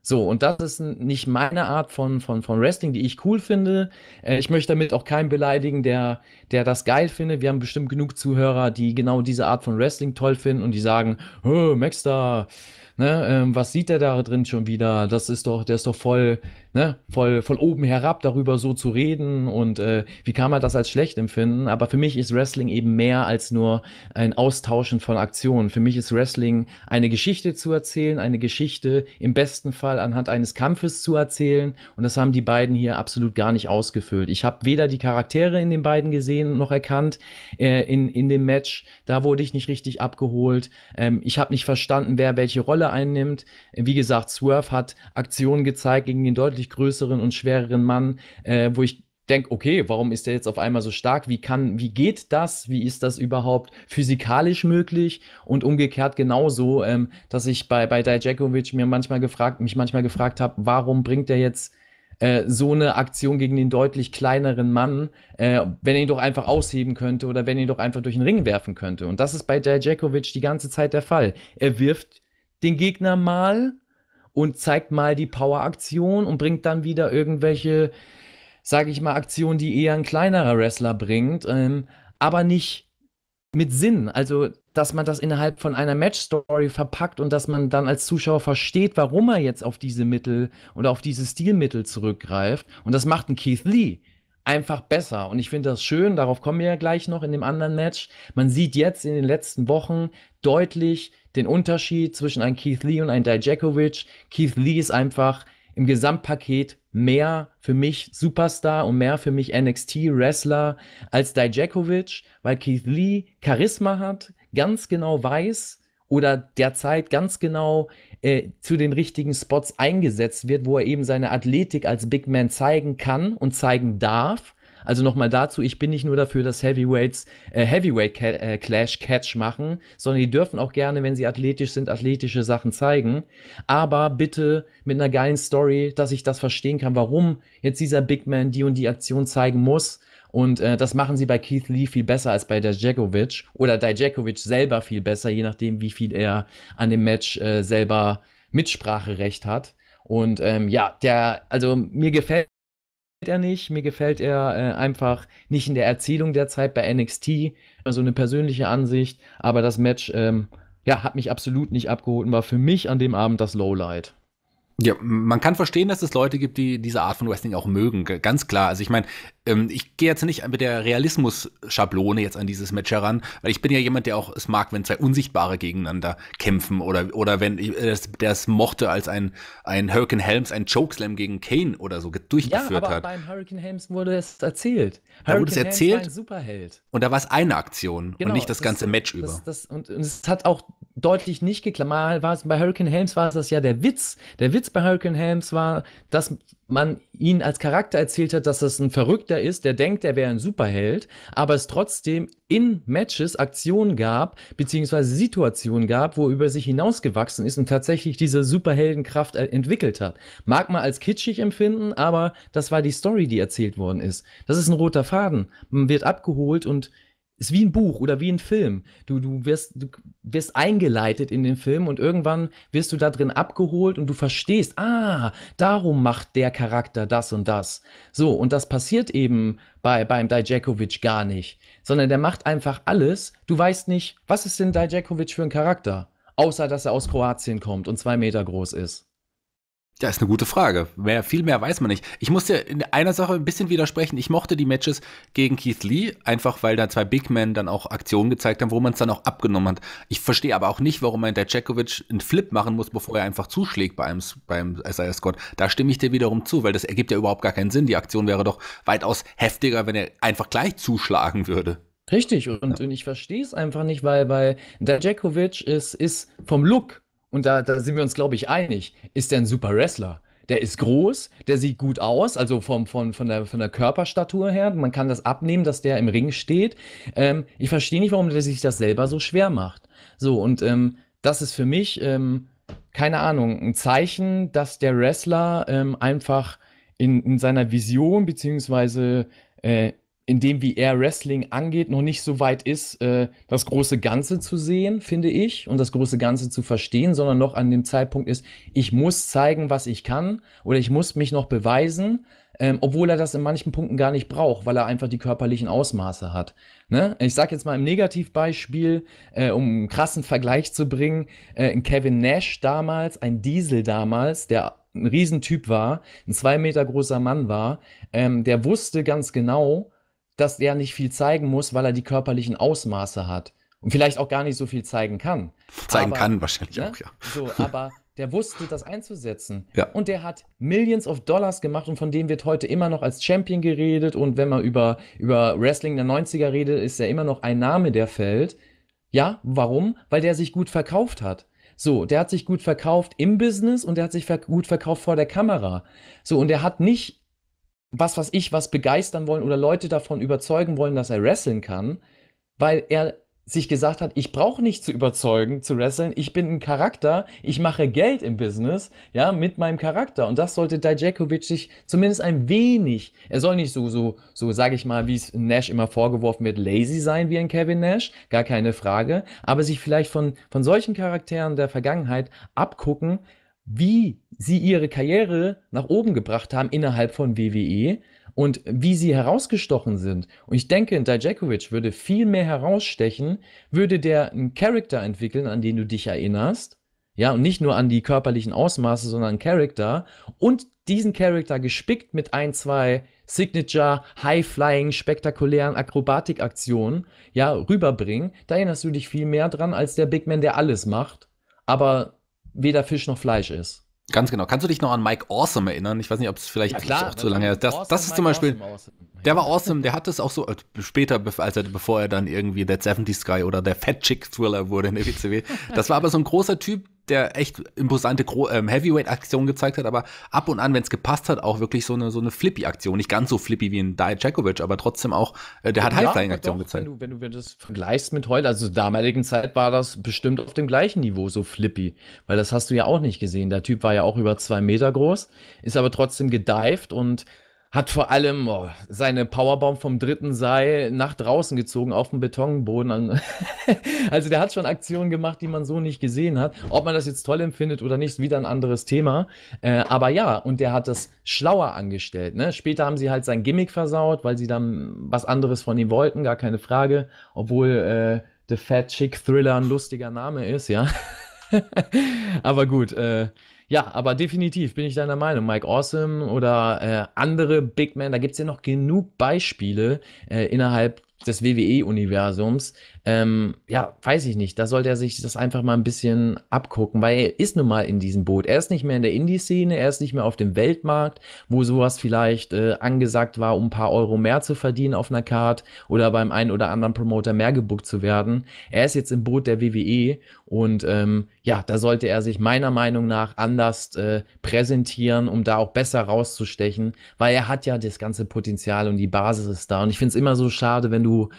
So, und das ist nicht meine Art von, von, von Wrestling, die ich cool finde. Äh, ich möchte damit auch keinen beleidigen, der, der das geil findet. Wir haben bestimmt genug Zuhörer, die genau diese Art von Wrestling toll finden und die sagen, Maxstar, ne, ähm, was sieht der da drin schon wieder? Das ist doch, der ist doch voll ne, voll, von oben herab darüber so zu reden und äh, wie kann man das als schlecht empfinden? Aber für mich ist Wrestling eben mehr als nur ein Austauschen von Aktionen. Für mich ist Wrestling eine Geschichte zu erzählen, eine Geschichte im besten Fall anhand eines Kampfes zu erzählen und das haben die beiden hier absolut gar nicht ausgefüllt. Ich habe weder die Charaktere in den beiden gesehen noch erkannt äh, in, in dem Match. Da wurde ich nicht richtig abgeholt. Ähm, ich habe nicht verstanden, wer welche Rolle einnimmt. Wie gesagt, Swerve hat Aktionen gezeigt gegen den deutlichen deutlich größeren und schwereren Mann, äh, wo ich denke, okay, warum ist der jetzt auf einmal so stark? Wie kann, wie geht das? Wie ist das überhaupt physikalisch möglich? Und umgekehrt genauso, ähm, dass ich bei, bei Dijakovic mir manchmal gefragt, mich manchmal gefragt habe, warum bringt der jetzt äh, so eine Aktion gegen den deutlich kleineren Mann, äh, wenn er ihn doch einfach ausheben könnte oder wenn er ihn doch einfach durch den Ring werfen könnte. Und das ist bei Dajakovic die ganze Zeit der Fall. Er wirft den Gegner mal und zeigt mal die Power-Aktion und bringt dann wieder irgendwelche, sage ich mal, Aktionen, die eher ein kleinerer Wrestler bringt, ähm, aber nicht mit Sinn. Also, dass man das innerhalb von einer Match-Story verpackt und dass man dann als Zuschauer versteht, warum er jetzt auf diese Mittel oder auf diese Stilmittel zurückgreift. Und das macht ein Keith Lee einfach besser. Und ich finde das schön, darauf kommen wir ja gleich noch in dem anderen Match. Man sieht jetzt in den letzten Wochen deutlich den Unterschied zwischen einem Keith Lee und einem Dijakovic. Keith Lee ist einfach im Gesamtpaket mehr für mich Superstar und mehr für mich NXT-Wrestler als Dijakovic, weil Keith Lee Charisma hat, ganz genau weiß, oder derzeit ganz genau äh, zu den richtigen Spots eingesetzt wird, wo er eben seine Athletik als Big Man zeigen kann und zeigen darf. Also nochmal dazu, ich bin nicht nur dafür, dass Heavyweights äh, Heavyweight äh, Clash Catch machen, sondern die dürfen auch gerne, wenn sie athletisch sind, athletische Sachen zeigen. Aber bitte mit einer geilen Story, dass ich das verstehen kann, warum jetzt dieser Big Man die und die Aktion zeigen muss und äh, das machen sie bei Keith Lee viel besser als bei Dajakovic oder Dajakovic selber viel besser, je nachdem, wie viel er an dem Match äh, selber Mitspracherecht hat. Und ähm, ja, der, also mir gefällt er nicht, mir gefällt er äh, einfach nicht in der Erzählung der Zeit bei NXT, also eine persönliche Ansicht, aber das Match, ähm, ja, hat mich absolut nicht abgeholt und war für mich an dem Abend das Lowlight. Ja, man kann verstehen, dass es Leute gibt, die diese Art von Wrestling auch mögen. Ganz klar. Also ich meine, ähm, ich gehe jetzt nicht mit der Realismus-Schablone jetzt an dieses Match heran, weil ich bin ja jemand, der auch es mag, wenn zwei Unsichtbare gegeneinander kämpfen oder, oder wenn äh, der es mochte, als ein, ein Hurricane Helms ein Chokeslam gegen Kane oder so durchgeführt ja, aber hat. Beim Hurricane Helms wurde es erzählt. Da Hurricane wurde es erzählt. ein Superheld. Und da war es eine Aktion genau, und nicht das, das ganze Match das, über. Das, und, und es hat auch deutlich nicht geklappt. Mal bei Hurricane Helms war es das ja der Witz. Der Witz bei Hurricane Helms war, dass man ihn als Charakter erzählt hat, dass das ein verrückter Charakter ist, der denkt, er wäre ein Superheld, aber es trotzdem in Matches Aktionen gab, beziehungsweise Situationen gab, wo er über sich hinausgewachsen ist und tatsächlich diese Superheldenkraft äh, entwickelt hat. Mag man als kitschig empfinden, aber das war die Story, die erzählt worden ist. Das ist ein roter Faden. Man wird abgeholt und ist wie ein Buch oder wie ein Film. Du, du, wirst, du wirst eingeleitet in den Film und irgendwann wirst du da drin abgeholt und du verstehst, ah, darum macht der Charakter das und das. So, und das passiert eben bei, beim Dijakovic gar nicht, sondern der macht einfach alles. Du weißt nicht, was ist denn Dijakovic für ein Charakter? Außer, dass er aus Kroatien kommt und zwei Meter groß ist. Ja, ist eine gute Frage. Mehr, viel mehr weiß man nicht. Ich muss dir in einer Sache ein bisschen widersprechen. Ich mochte die Matches gegen Keith Lee, einfach weil da zwei Big Men dann auch Aktionen gezeigt haben, wo man es dann auch abgenommen hat. Ich verstehe aber auch nicht, warum man der Djakovic einen Flip machen muss, bevor er einfach zuschlägt bei beim Isaiah Scott. Da stimme ich dir wiederum zu, weil das ergibt ja überhaupt gar keinen Sinn. Die Aktion wäre doch weitaus heftiger, wenn er einfach gleich zuschlagen würde. Richtig, und, ja. und ich verstehe es einfach nicht, weil bei Dajakovic ist, ist vom Look und da, da sind wir uns, glaube ich, einig, ist der ein super Wrestler. Der ist groß, der sieht gut aus, also vom, von, von, der, von der Körperstatur her. Man kann das abnehmen, dass der im Ring steht. Ähm, ich verstehe nicht, warum der sich das selber so schwer macht. So, und ähm, das ist für mich, ähm, keine Ahnung, ein Zeichen, dass der Wrestler ähm, einfach in, in seiner Vision beziehungsweise äh, in dem, wie er Wrestling angeht, noch nicht so weit ist, äh, das große Ganze zu sehen, finde ich, und das große Ganze zu verstehen, sondern noch an dem Zeitpunkt ist, ich muss zeigen, was ich kann oder ich muss mich noch beweisen, ähm, obwohl er das in manchen Punkten gar nicht braucht, weil er einfach die körperlichen Ausmaße hat. Ne? Ich sage jetzt mal im Negativbeispiel, äh, um einen krassen Vergleich zu bringen, äh, ein Kevin Nash damals, ein Diesel damals, der ein Riesentyp war, ein zwei Meter großer Mann war, ähm, der wusste ganz genau, dass der nicht viel zeigen muss, weil er die körperlichen Ausmaße hat und vielleicht auch gar nicht so viel zeigen kann. Zeigen aber, kann wahrscheinlich ne? auch, ja. So, aber der wusste, das einzusetzen. Ja. Und der hat Millions of Dollars gemacht und von dem wird heute immer noch als Champion geredet. Und wenn man über, über Wrestling der 90er redet, ist er immer noch ein Name, der fällt. Ja, warum? Weil der sich gut verkauft hat. So, der hat sich gut verkauft im Business und der hat sich ver gut verkauft vor der Kamera. So, und der hat nicht was was ich, was begeistern wollen oder Leute davon überzeugen wollen, dass er wresteln kann, weil er sich gesagt hat, ich brauche nicht zu überzeugen, zu wresteln, ich bin ein Charakter, ich mache Geld im Business, ja, mit meinem Charakter. Und das sollte Dijakovic sich zumindest ein wenig, er soll nicht so, so, so, sage ich mal, wie es Nash immer vorgeworfen wird, lazy sein wie ein Kevin Nash, gar keine Frage, aber sich vielleicht von, von solchen Charakteren der Vergangenheit abgucken, wie sie ihre Karriere nach oben gebracht haben innerhalb von WWE und wie sie herausgestochen sind. Und ich denke, Dijakovic würde viel mehr herausstechen, würde der einen Charakter entwickeln, an den du dich erinnerst. Ja, und nicht nur an die körperlichen Ausmaße, sondern einen Charakter. Und diesen Charakter gespickt mit ein, zwei Signature, High-Flying, spektakulären Akrobatikaktionen, ja, rüberbringen. Da erinnerst du dich viel mehr dran als der Big Man, der alles macht. Aber weder Fisch noch Fleisch ist. Ganz genau. Kannst du dich noch an Mike Awesome erinnern? Ich weiß nicht, ob es vielleicht ja, klar, auch zu ne? lange her ist. Das, awesome, das ist zum Beispiel. Awesome, awesome. Der war awesome, der hat das auch so äh, später, als er, bevor er dann irgendwie der 70 s Guy oder der Fat Chick Thriller wurde in der WCW. Das war aber so ein großer Typ, der echt imposante Gro ähm, Heavyweight-Aktion gezeigt hat, aber ab und an, wenn es gepasst hat, auch wirklich so eine, so eine Flippy-Aktion. Nicht ganz so flippy wie ein Dijakovic, aber trotzdem auch, äh, der hat ja, High-Flying-Aktionen gezeigt. Wenn du, wenn du, wenn du das vergleichst mit heute, also zur damaligen Zeit war das bestimmt auf dem gleichen Niveau so flippy, weil das hast du ja auch nicht gesehen. Der Typ war ja auch über zwei Meter groß, ist aber trotzdem gedived und hat vor allem oh, seine Powerbomb vom dritten Seil nach draußen gezogen auf dem Betonboden. also der hat schon Aktionen gemacht, die man so nicht gesehen hat. Ob man das jetzt toll empfindet oder nicht, ist wieder ein anderes Thema. Äh, aber ja, und der hat das schlauer angestellt. Ne? Später haben sie halt sein Gimmick versaut, weil sie dann was anderes von ihm wollten, gar keine Frage. Obwohl äh, The Fat Chick Thriller ein lustiger Name ist, ja. aber gut, äh, ja, aber definitiv bin ich deiner Meinung. Mike Awesome oder äh, andere Big Men, da gibt es ja noch genug Beispiele äh, innerhalb des WWE-Universums, ähm, ja, weiß ich nicht. Da sollte er sich das einfach mal ein bisschen abgucken, weil er ist nun mal in diesem Boot. Er ist nicht mehr in der Indie-Szene, er ist nicht mehr auf dem Weltmarkt, wo sowas vielleicht äh, angesagt war, um ein paar Euro mehr zu verdienen auf einer Card oder beim einen oder anderen Promoter mehr gebuckt zu werden. Er ist jetzt im Boot der WWE und ähm, ja, da sollte er sich meiner Meinung nach anders äh, präsentieren, um da auch besser rauszustechen, weil er hat ja das ganze Potenzial und die Basis ist da. Und ich finde es immer so schade, wenn du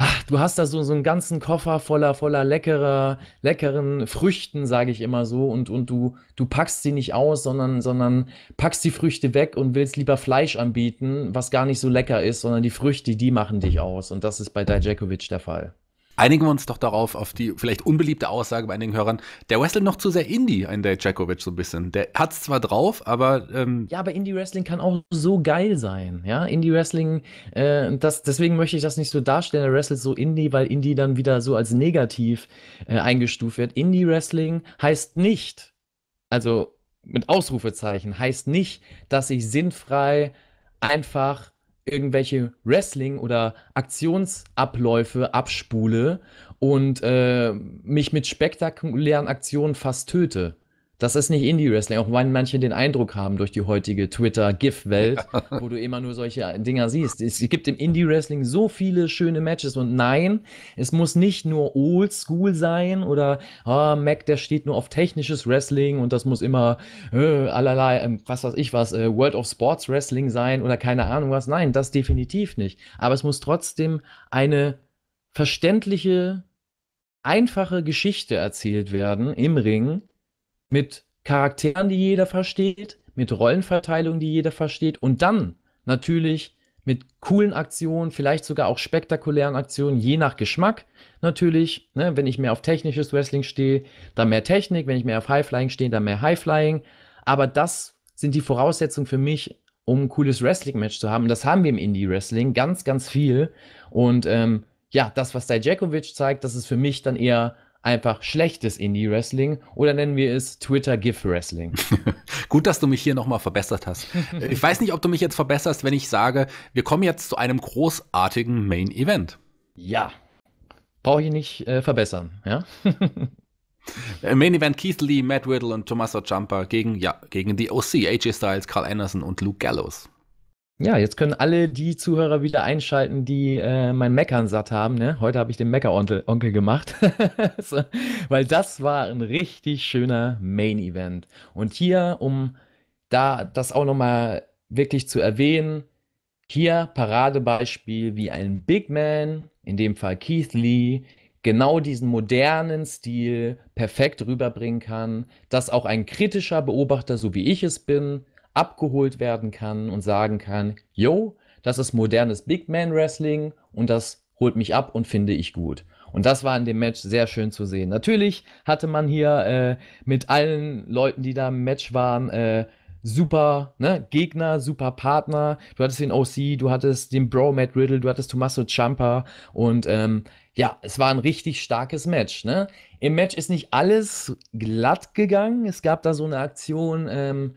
ach, du hast da so, so einen ganzen Koffer voller, voller leckerer, leckeren Früchten, sage ich immer so, und, und du, du packst sie nicht aus, sondern, sondern packst die Früchte weg und willst lieber Fleisch anbieten, was gar nicht so lecker ist, sondern die Früchte, die machen dich aus. Und das ist bei Dijakovic der Fall einigen wir uns doch darauf, auf die vielleicht unbeliebte Aussage bei einigen Hörern, der wrestelt noch zu sehr Indie, ein Dave Djakovic so ein bisschen. Der hat es zwar drauf, aber. Ähm ja, aber Indie-Wrestling kann auch so geil sein. Ja, Indie-Wrestling, äh, das, deswegen möchte ich das nicht so darstellen, der wrestelt so Indie, weil Indie dann wieder so als negativ äh, eingestuft wird. Indie-Wrestling heißt nicht, also mit Ausrufezeichen, heißt nicht, dass ich sinnfrei einfach irgendwelche Wrestling- oder Aktionsabläufe abspule und äh, mich mit spektakulären Aktionen fast töte. Das ist nicht Indie-Wrestling, auch wenn manche den Eindruck haben durch die heutige Twitter-GIF-Welt, wo du immer nur solche Dinger siehst. Es gibt im Indie-Wrestling so viele schöne Matches und nein, es muss nicht nur Oldschool sein oder oh, Mac, der steht nur auf technisches Wrestling und das muss immer äh, allerlei, äh, was weiß ich was, äh, World of Sports Wrestling sein oder keine Ahnung was. Nein, das definitiv nicht. Aber es muss trotzdem eine verständliche einfache Geschichte erzählt werden im Ring, mit Charakteren, die jeder versteht, mit Rollenverteilung, die jeder versteht und dann natürlich mit coolen Aktionen, vielleicht sogar auch spektakulären Aktionen, je nach Geschmack natürlich. Ne, wenn ich mehr auf technisches Wrestling stehe, dann mehr Technik. Wenn ich mehr auf Highflying stehe, dann mehr Highflying. Aber das sind die Voraussetzungen für mich, um ein cooles Wrestling-Match zu haben. Und das haben wir im Indie-Wrestling ganz, ganz viel. Und ähm, ja, das, was Dijakovic zeigt, das ist für mich dann eher einfach schlechtes Indie-Wrestling oder nennen wir es Twitter-GIF-Wrestling. Gut, dass du mich hier nochmal verbessert hast. Ich weiß nicht, ob du mich jetzt verbesserst, wenn ich sage, wir kommen jetzt zu einem großartigen Main-Event. Ja. Brauche ich nicht äh, verbessern, ja? Äh, Main Event Keith Lee, Matt Riddle und Tommaso Ciampa gegen, ja, gegen die OC, AJ Styles, Carl Anderson und Luke Gallows. Ja, jetzt können alle die Zuhörer wieder einschalten, die äh, mein Meckern satt haben. Ne? Heute habe ich den Mecker-Onkel gemacht, so, weil das war ein richtig schöner Main-Event. Und hier, um da das auch nochmal wirklich zu erwähnen, hier Paradebeispiel, wie ein Big Man, in dem Fall Keith Lee, genau diesen modernen Stil perfekt rüberbringen kann, dass auch ein kritischer Beobachter, so wie ich es bin, abgeholt werden kann und sagen kann, yo, das ist modernes Big Man Wrestling und das holt mich ab und finde ich gut. Und das war in dem Match sehr schön zu sehen. Natürlich hatte man hier äh, mit allen Leuten, die da im Match waren, äh, super ne, Gegner, super Partner. Du hattest den OC, du hattest den Bro Matt Riddle, du hattest Tommaso Ciampa und ähm, ja, es war ein richtig starkes Match. Ne? Im Match ist nicht alles glatt gegangen. Es gab da so eine Aktion, ähm,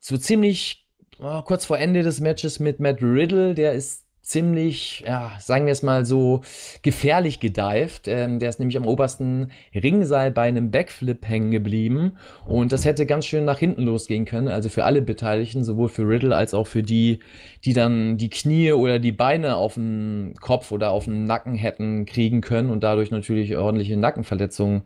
so ziemlich oh, kurz vor Ende des Matches mit Matt Riddle, der ist ziemlich, ja, sagen wir es mal so, gefährlich gedeift. Ähm, der ist nämlich am obersten Ringseil bei einem Backflip hängen geblieben und das hätte ganz schön nach hinten losgehen können. Also für alle Beteiligten, sowohl für Riddle als auch für die, die dann die Knie oder die Beine auf den Kopf oder auf den Nacken hätten kriegen können und dadurch natürlich ordentliche Nackenverletzungen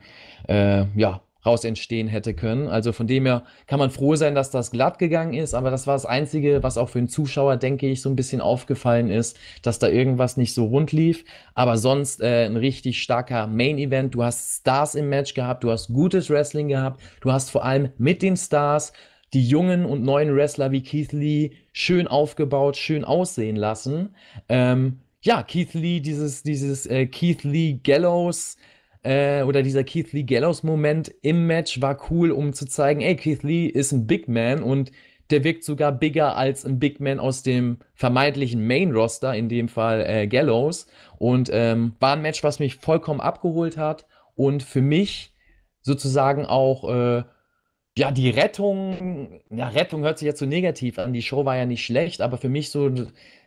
äh, ja, raus entstehen hätte können. Also von dem her kann man froh sein, dass das glatt gegangen ist, aber das war das Einzige, was auch für den Zuschauer, denke ich, so ein bisschen aufgefallen ist, dass da irgendwas nicht so rund lief. Aber sonst äh, ein richtig starker Main-Event. Du hast Stars im Match gehabt, du hast gutes Wrestling gehabt, du hast vor allem mit den Stars die jungen und neuen Wrestler wie Keith Lee schön aufgebaut, schön aussehen lassen. Ähm, ja, Keith Lee, dieses, dieses äh, Keith Lee Gallows äh, oder dieser Keith Lee Gallows-Moment im Match war cool, um zu zeigen, ey, Keith Lee ist ein Big Man und der wirkt sogar bigger als ein Big Man aus dem vermeintlichen Main-Roster, in dem Fall äh, Gallows. Und ähm, war ein Match, was mich vollkommen abgeholt hat und für mich sozusagen auch äh, ja, die Rettung, ja, Rettung hört sich jetzt so negativ an. Die Show war ja nicht schlecht, aber für mich so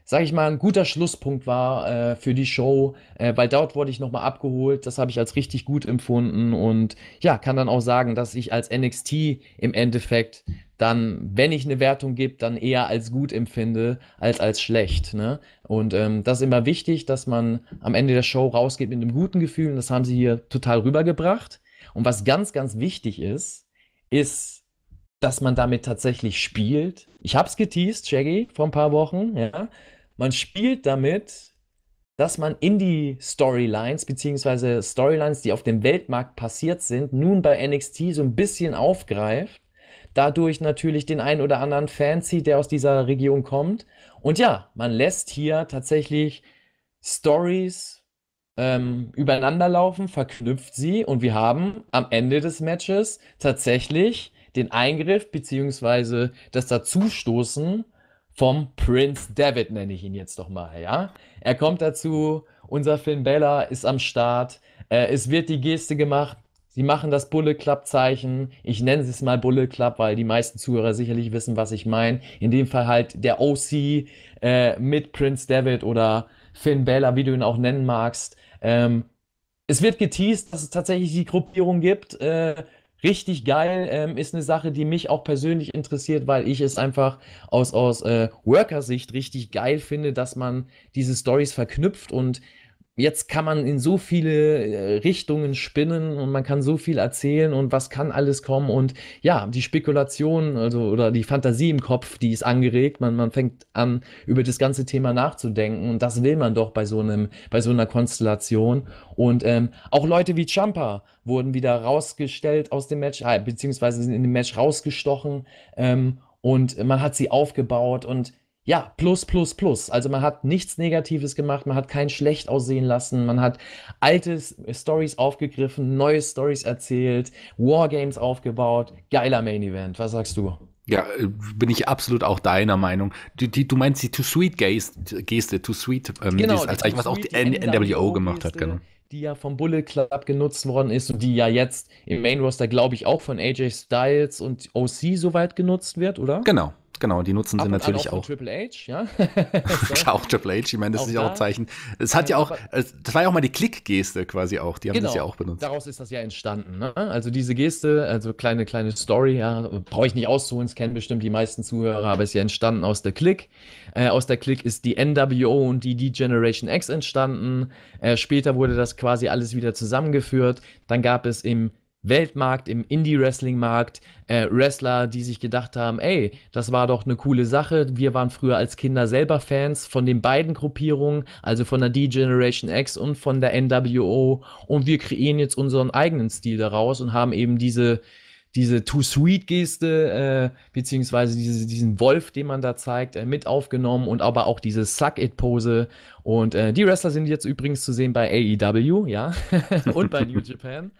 sag ich mal, ein guter Schlusspunkt war äh, für die Show, äh, weil dort wurde ich nochmal abgeholt. Das habe ich als richtig gut empfunden und ja, kann dann auch sagen, dass ich als NXT im Endeffekt dann, wenn ich eine Wertung gebe, dann eher als gut empfinde als als schlecht. Ne? Und ähm, das ist immer wichtig, dass man am Ende der Show rausgeht mit einem guten Gefühl und das haben sie hier total rübergebracht. Und was ganz, ganz wichtig ist, ist, dass man damit tatsächlich spielt. Ich habe es geteased, Shaggy, vor ein paar Wochen, ja man spielt damit, dass man Indie-Storylines, beziehungsweise Storylines, die auf dem Weltmarkt passiert sind, nun bei NXT so ein bisschen aufgreift. Dadurch natürlich den einen oder anderen Fan zieht, der aus dieser Region kommt. Und ja, man lässt hier tatsächlich Stories ähm, übereinander laufen, verknüpft sie und wir haben am Ende des Matches tatsächlich den Eingriff beziehungsweise das Dazustoßen vom Prince David, nenne ich ihn jetzt doch mal, ja? Er kommt dazu, unser Finn Bella ist am Start, äh, es wird die Geste gemacht, sie machen das Bullet Club-Zeichen, ich nenne es mal Bullet Club, weil die meisten Zuhörer sicherlich wissen, was ich meine. In dem Fall halt der OC äh, mit Prince David oder Finn Bella, wie du ihn auch nennen magst. Ähm, es wird geteased, dass es tatsächlich die Gruppierung gibt. Äh, richtig geil ähm, ist eine Sache, die mich auch persönlich interessiert, weil ich es einfach aus, aus äh, Worker-Sicht richtig geil finde, dass man diese Stories verknüpft und jetzt kann man in so viele äh, Richtungen spinnen und man kann so viel erzählen und was kann alles kommen und ja, die Spekulation also oder die Fantasie im Kopf, die ist angeregt, man, man fängt an über das ganze Thema nachzudenken und das will man doch bei so einem bei so einer Konstellation und ähm, auch Leute wie Champa wurden wieder rausgestellt aus dem Match, äh, beziehungsweise sind in dem Match rausgestochen ähm, und man hat sie aufgebaut und ja, plus, plus, plus. Also man hat nichts Negatives gemacht, man hat kein schlecht aussehen lassen, man hat alte Stories aufgegriffen, neue Stories erzählt, Wargames aufgebaut. Geiler Main Event. Was sagst du? Ja, äh, bin ich absolut auch deiner Meinung. Die, die, du meinst die Too Sweet Geste, Too Sweet, ähm, genau, als Zeichen, was auch die NWO gemacht hat, genau die ja vom Bullet Club genutzt worden ist und die ja jetzt im Main Roster, glaube ich, auch von AJ Styles und OC soweit genutzt wird, oder? Genau, Genau, die nutzen sie natürlich auch. auch. Triple H, ja. so. auch Triple H, ich meine, das auch ist ja auch ein Zeichen. Es hat ja auch, äh, das war ja auch mal die Klick-Geste quasi auch, die haben genau. das ja auch benutzt. Daraus ist das ja entstanden. Ne? Also diese Geste, also kleine, kleine Story, ja, brauche ich nicht auszuholen, es kennen bestimmt die meisten Zuhörer, aber es ist ja entstanden aus der Klick. Äh, aus der Klick ist die NWO und die D-Generation X entstanden. Äh, später wurde das quasi alles wieder zusammengeführt. Dann gab es im Weltmarkt, im Indie-Wrestling-Markt, äh, Wrestler, die sich gedacht haben, ey, das war doch eine coole Sache. Wir waren früher als Kinder selber Fans von den beiden Gruppierungen, also von der D-Generation X und von der NWO. Und wir kreieren jetzt unseren eigenen Stil daraus und haben eben diese, diese Too-Sweet-Geste, äh, beziehungsweise diese, diesen Wolf, den man da zeigt, äh, mit aufgenommen und aber auch diese Suck-It-Pose. Und äh, die Wrestler sind jetzt übrigens zu sehen bei AEW, ja, und bei New Japan.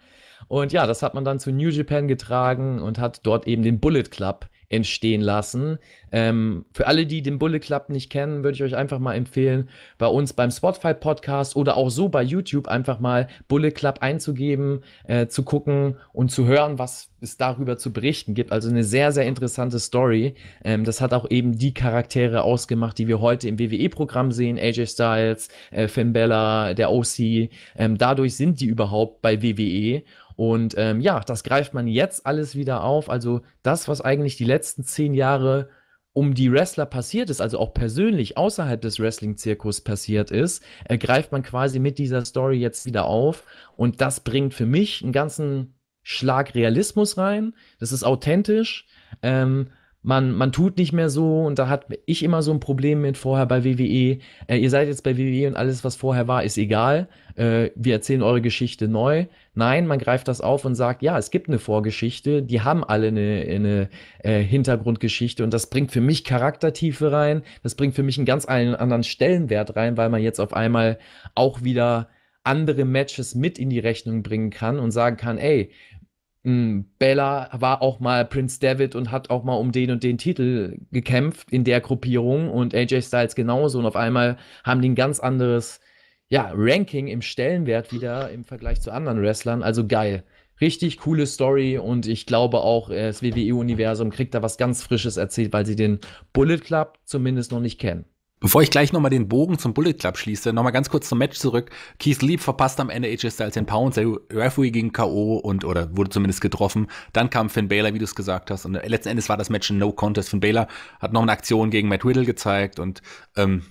Und ja, das hat man dann zu New Japan getragen und hat dort eben den Bullet Club entstehen lassen. Ähm, für alle, die den Bullet Club nicht kennen, würde ich euch einfach mal empfehlen, bei uns beim Spotify Podcast oder auch so bei YouTube einfach mal Bullet Club einzugeben, äh, zu gucken und zu hören, was es darüber zu berichten gibt. Also eine sehr, sehr interessante Story. Ähm, das hat auch eben die Charaktere ausgemacht, die wir heute im WWE-Programm sehen. AJ Styles, äh, Finn Bella, der OC. Ähm, dadurch sind die überhaupt bei WWE und ähm, ja, das greift man jetzt alles wieder auf. Also das, was eigentlich die letzten zehn Jahre um die Wrestler passiert ist, also auch persönlich außerhalb des Wrestling-Zirkus passiert ist, äh, greift man quasi mit dieser Story jetzt wieder auf. Und das bringt für mich einen ganzen Schlag Realismus rein. Das ist authentisch. Ähm, man, man tut nicht mehr so und da hatte ich immer so ein Problem mit vorher bei WWE. Äh, ihr seid jetzt bei WWE und alles, was vorher war, ist egal. Äh, wir erzählen eure Geschichte neu. Nein, man greift das auf und sagt, ja, es gibt eine Vorgeschichte, die haben alle eine, eine äh, Hintergrundgeschichte und das bringt für mich Charaktertiefe rein, das bringt für mich einen ganz anderen Stellenwert rein, weil man jetzt auf einmal auch wieder andere Matches mit in die Rechnung bringen kann und sagen kann, ey, hm, Bella war auch mal Prince David und hat auch mal um den und den Titel gekämpft in der Gruppierung und AJ Styles genauso und auf einmal haben die ein ganz anderes ja, Ranking im Stellenwert wieder im Vergleich zu anderen Wrestlern. Also geil. Richtig coole Story und ich glaube auch, äh, das WWE-Universum kriegt da was ganz Frisches erzählt, weil sie den Bullet Club zumindest noch nicht kennen. Bevor ich gleich nochmal den Bogen zum Bullet Club schließe, nochmal ganz kurz zum Match zurück. Keith Lee verpasst am Ende AJ Styles den Pounds, der Referee ging K.O. und oder wurde zumindest getroffen. Dann kam Finn Baylor, wie du es gesagt hast, und letzten Endes war das Match ein No-Contest. Finn Baylor hat noch eine Aktion gegen Matt Riddle gezeigt und ähm,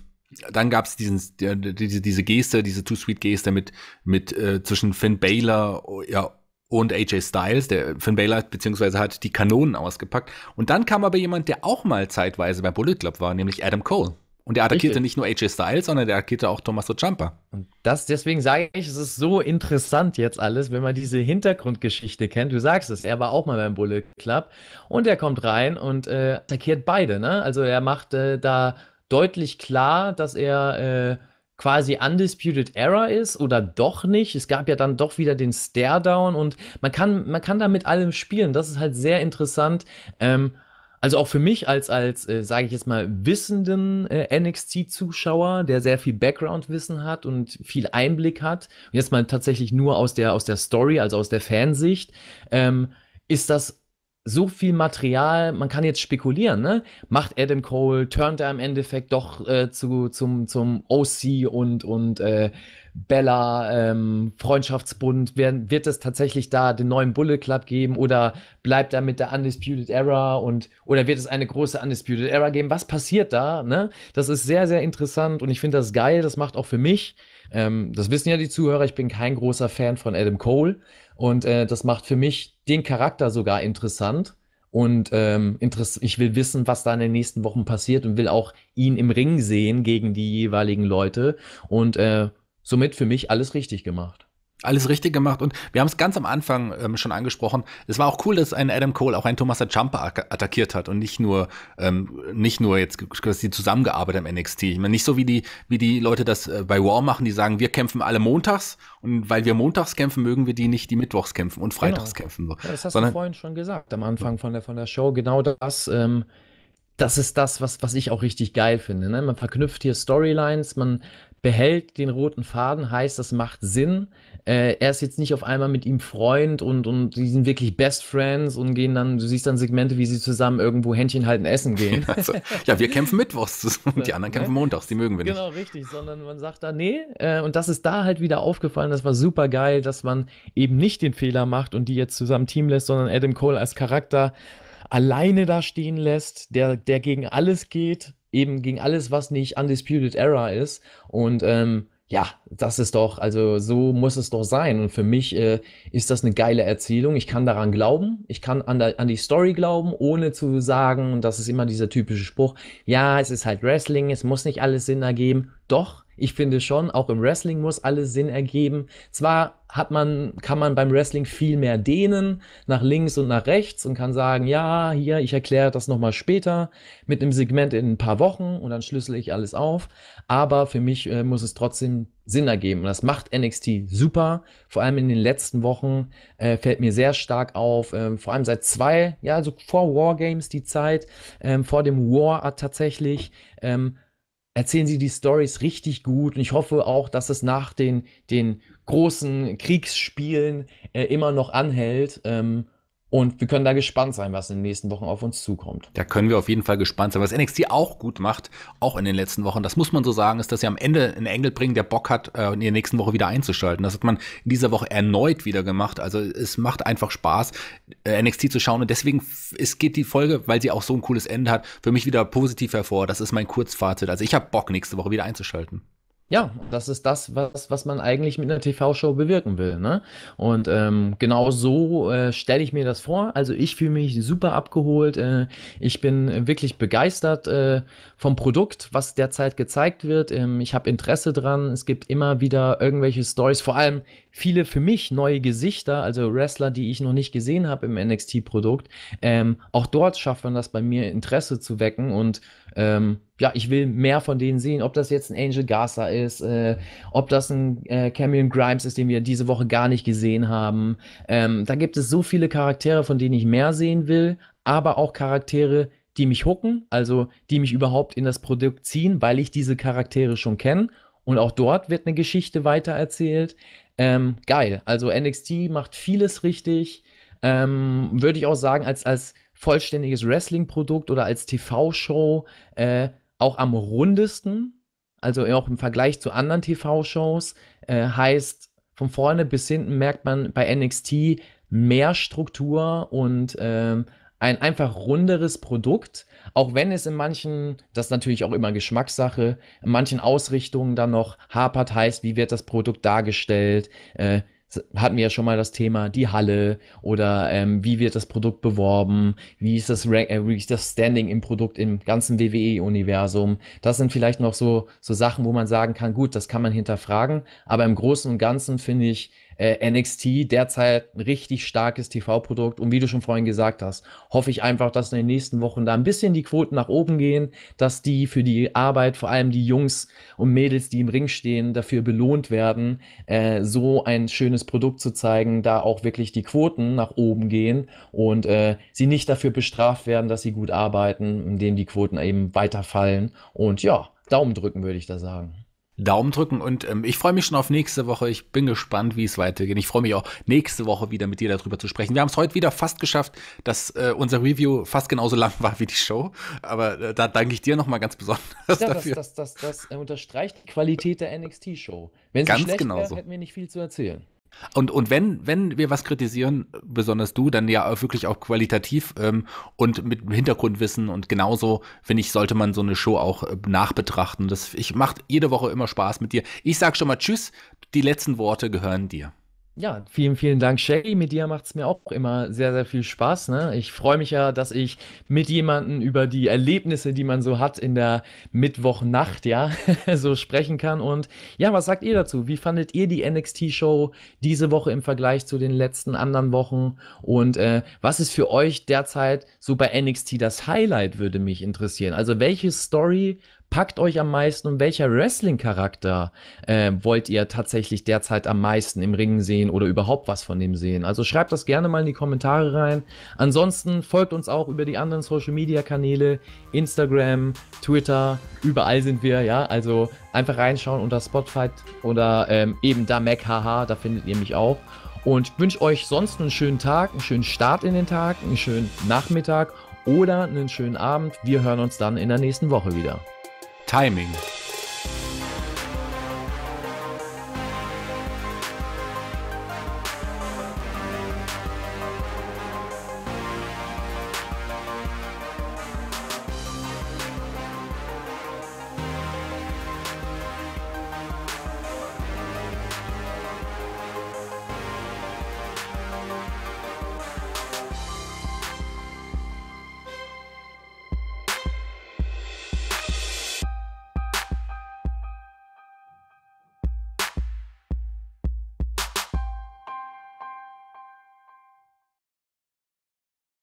dann gab es diese, diese Geste, diese Too-Sweet-Geste mit, mit äh, zwischen Finn Baylor oh, ja, und AJ Styles. Der Finn Baylor beziehungsweise hat die Kanonen ausgepackt. Und dann kam aber jemand, der auch mal zeitweise bei Bullet Club war, nämlich Adam Cole. Und der attackierte Richtig. nicht nur AJ Styles, sondern der attackierte auch Tommaso Ciampa. Und das, deswegen sage ich, es ist so interessant jetzt alles, wenn man diese Hintergrundgeschichte kennt. Du sagst es, er war auch mal beim Bullet Club und er kommt rein und äh, attackiert beide, ne? Also er macht äh, da deutlich klar, dass er äh, quasi Undisputed Error ist oder doch nicht. Es gab ja dann doch wieder den Stare-Down und man kann, man kann da mit allem spielen. Das ist halt sehr interessant. Ähm, also auch für mich als, als äh, sage ich jetzt mal, wissenden äh, NXT-Zuschauer, der sehr viel Background-Wissen hat und viel Einblick hat, und jetzt mal tatsächlich nur aus der, aus der Story, also aus der Fansicht, ähm, ist das so viel Material, man kann jetzt spekulieren, ne? Macht Adam Cole, turnt er im Endeffekt doch äh, zu, zum, zum OC und, und äh, Bella ähm, Freundschaftsbund? Wird, wird es tatsächlich da den neuen Bullet Club geben oder bleibt er mit der Undisputed Era und oder wird es eine große Undisputed Era geben? Was passiert da? Ne? Das ist sehr, sehr interessant und ich finde das geil. Das macht auch für mich, ähm, das wissen ja die Zuhörer, ich bin kein großer Fan von Adam Cole. Und äh, das macht für mich den Charakter sogar interessant. Und ähm, Interess ich will wissen, was da in den nächsten Wochen passiert und will auch ihn im Ring sehen gegen die jeweiligen Leute. Und äh, somit für mich alles richtig gemacht alles richtig gemacht. Und wir haben es ganz am Anfang ähm, schon angesprochen. Es war auch cool, dass ein Adam Cole auch ein Thomas Jumper attackiert hat und nicht nur, ähm, nicht nur jetzt, dass zusammengearbeitet im NXT. Ich meine, nicht so wie die, wie die Leute das äh, bei War machen, die sagen, wir kämpfen alle montags und weil wir montags kämpfen, mögen wir die nicht, die mittwochs kämpfen und genau. freitags genau. kämpfen. So. Ja, das hast Sondern, du vorhin schon gesagt, am Anfang von der, von der Show. Genau das, ähm, das ist das, was, was ich auch richtig geil finde. Ne? Man verknüpft hier Storylines, man behält den roten Faden, heißt, das macht Sinn äh, er ist jetzt nicht auf einmal mit ihm Freund und, und die sind wirklich Best Friends und gehen dann, du siehst dann Segmente, wie sie zusammen irgendwo Händchen halten, essen gehen. Also, ja, wir kämpfen mittwochs und die anderen kämpfen montags, die mögen wir nicht. Genau, richtig, sondern man sagt da, nee, äh, und das ist da halt wieder aufgefallen, das war super geil, dass man eben nicht den Fehler macht und die jetzt zusammen Team lässt, sondern Adam Cole als Charakter alleine da stehen lässt, der, der gegen alles geht, eben gegen alles, was nicht Undisputed Era ist und ähm, ja, das ist doch, also so muss es doch sein. Und für mich äh, ist das eine geile Erzählung. Ich kann daran glauben, ich kann an, der, an, die Story glauben, ohne zu sagen, und das ist immer dieser typische Spruch, ja, es ist halt Wrestling, es muss nicht alles Sinn ergeben. Doch, ich finde schon, auch im Wrestling muss alles Sinn ergeben. Zwar hat man, kann man beim Wrestling viel mehr dehnen, nach links und nach rechts und kann sagen, ja, hier, ich erkläre das nochmal später mit einem Segment in ein paar Wochen und dann schlüssel ich alles auf. Aber für mich äh, muss es trotzdem Sinn ergeben. Und das macht NXT super. Vor allem in den letzten Wochen äh, fällt mir sehr stark auf. Ähm, vor allem seit zwei, ja, also vor Wargames die Zeit, ähm, vor dem War tatsächlich. Ähm, erzählen sie die Stories richtig gut. Und ich hoffe auch, dass es nach den, den großen Kriegsspielen äh, immer noch anhält. Ähm, und wir können da gespannt sein, was in den nächsten Wochen auf uns zukommt. Da können wir auf jeden Fall gespannt sein. Was NXT auch gut macht, auch in den letzten Wochen, das muss man so sagen, ist, dass sie am Ende einen Engel bringen, der Bock hat, äh, in der nächsten Woche wieder einzuschalten. Das hat man in dieser Woche erneut wieder gemacht. Also es macht einfach Spaß, äh, NXT zu schauen. Und deswegen es geht die Folge, weil sie auch so ein cooles Ende hat, für mich wieder positiv hervor. Das ist mein Kurzfazit. Also ich habe Bock, nächste Woche wieder einzuschalten. Ja, das ist das, was, was man eigentlich mit einer TV-Show bewirken will. Ne? Und ähm, genau so äh, stelle ich mir das vor. Also ich fühle mich super abgeholt. Äh, ich bin wirklich begeistert äh, vom Produkt, was derzeit gezeigt wird. Ähm, ich habe Interesse dran. Es gibt immer wieder irgendwelche Stories, vor allem viele für mich neue Gesichter, also Wrestler, die ich noch nicht gesehen habe im NXT-Produkt. Ähm, auch dort schafft man das bei mir, Interesse zu wecken und ähm, ja, ich will mehr von denen sehen, ob das jetzt ein Angel Garza ist, äh, ob das ein äh, Cameron Grimes ist, den wir diese Woche gar nicht gesehen haben. Ähm, da gibt es so viele Charaktere, von denen ich mehr sehen will, aber auch Charaktere, die mich hucken, also die mich überhaupt in das Produkt ziehen, weil ich diese Charaktere schon kenne. Und auch dort wird eine Geschichte weitererzählt. Ähm, geil. Also NXT macht vieles richtig. Ähm, Würde ich auch sagen, als, als vollständiges Wrestling-Produkt oder als TV-Show äh, auch am rundesten, also auch im Vergleich zu anderen TV-Shows, äh, heißt von vorne bis hinten merkt man bei NXT mehr Struktur und äh, ein einfach runderes Produkt, auch wenn es in manchen, das ist natürlich auch immer Geschmackssache, in manchen Ausrichtungen dann noch hapert heißt, wie wird das Produkt dargestellt, äh, hatten wir ja schon mal das Thema, die Halle oder ähm, wie wird das Produkt beworben, wie ist das, äh, wie ist das Standing im Produkt im ganzen WWE-Universum. Das sind vielleicht noch so, so Sachen, wo man sagen kann, gut, das kann man hinterfragen, aber im Großen und Ganzen finde ich, äh, NXT derzeit ein richtig starkes TV-Produkt. Und wie du schon vorhin gesagt hast, hoffe ich einfach, dass in den nächsten Wochen da ein bisschen die Quoten nach oben gehen, dass die für die Arbeit, vor allem die Jungs und Mädels, die im Ring stehen, dafür belohnt werden, äh, so ein schönes Produkt zu zeigen, da auch wirklich die Quoten nach oben gehen und äh, sie nicht dafür bestraft werden, dass sie gut arbeiten, indem die Quoten eben weiterfallen. Und ja, Daumen drücken würde ich da sagen. Daumen drücken und ähm, ich freue mich schon auf nächste Woche. Ich bin gespannt, wie es weitergeht. Ich freue mich auch nächste Woche wieder mit dir darüber zu sprechen. Wir haben es heute wieder fast geschafft, dass äh, unser Review fast genauso lang war wie die Show. Aber äh, da danke ich dir nochmal ganz besonders ja, dafür. Das, das, das, das äh, unterstreicht die Qualität der NXT-Show. Wenn es schlecht genau wäre, hätten wir nicht viel zu erzählen. Und, und wenn, wenn wir was kritisieren, besonders du, dann ja auch wirklich auch qualitativ ähm, und mit Hintergrundwissen und genauso, finde ich, sollte man so eine Show auch äh, nachbetrachten. Das ich macht jede Woche immer Spaß mit dir. Ich sage schon mal Tschüss, die letzten Worte gehören dir. Ja, vielen, vielen Dank, Shelly. Mit dir macht es mir auch immer sehr, sehr viel Spaß. Ne? Ich freue mich ja, dass ich mit jemandem über die Erlebnisse, die man so hat in der Mittwochnacht, ja, so sprechen kann. Und ja, was sagt ihr dazu? Wie fandet ihr die NXT-Show diese Woche im Vergleich zu den letzten anderen Wochen? Und äh, was ist für euch derzeit so bei NXT das Highlight, würde mich interessieren? Also, welche Story packt euch am meisten und welcher Wrestling-Charakter äh, wollt ihr tatsächlich derzeit am meisten im Ringen sehen oder überhaupt was von dem sehen? Also schreibt das gerne mal in die Kommentare rein. Ansonsten folgt uns auch über die anderen Social-Media-Kanäle, Instagram, Twitter, überall sind wir, ja. Also einfach reinschauen unter Spotify oder ähm, eben da MacHaha, da findet ihr mich auch. Und wünsche euch sonst einen schönen Tag, einen schönen Start in den Tag, einen schönen Nachmittag oder einen schönen Abend. Wir hören uns dann in der nächsten Woche wieder. Timing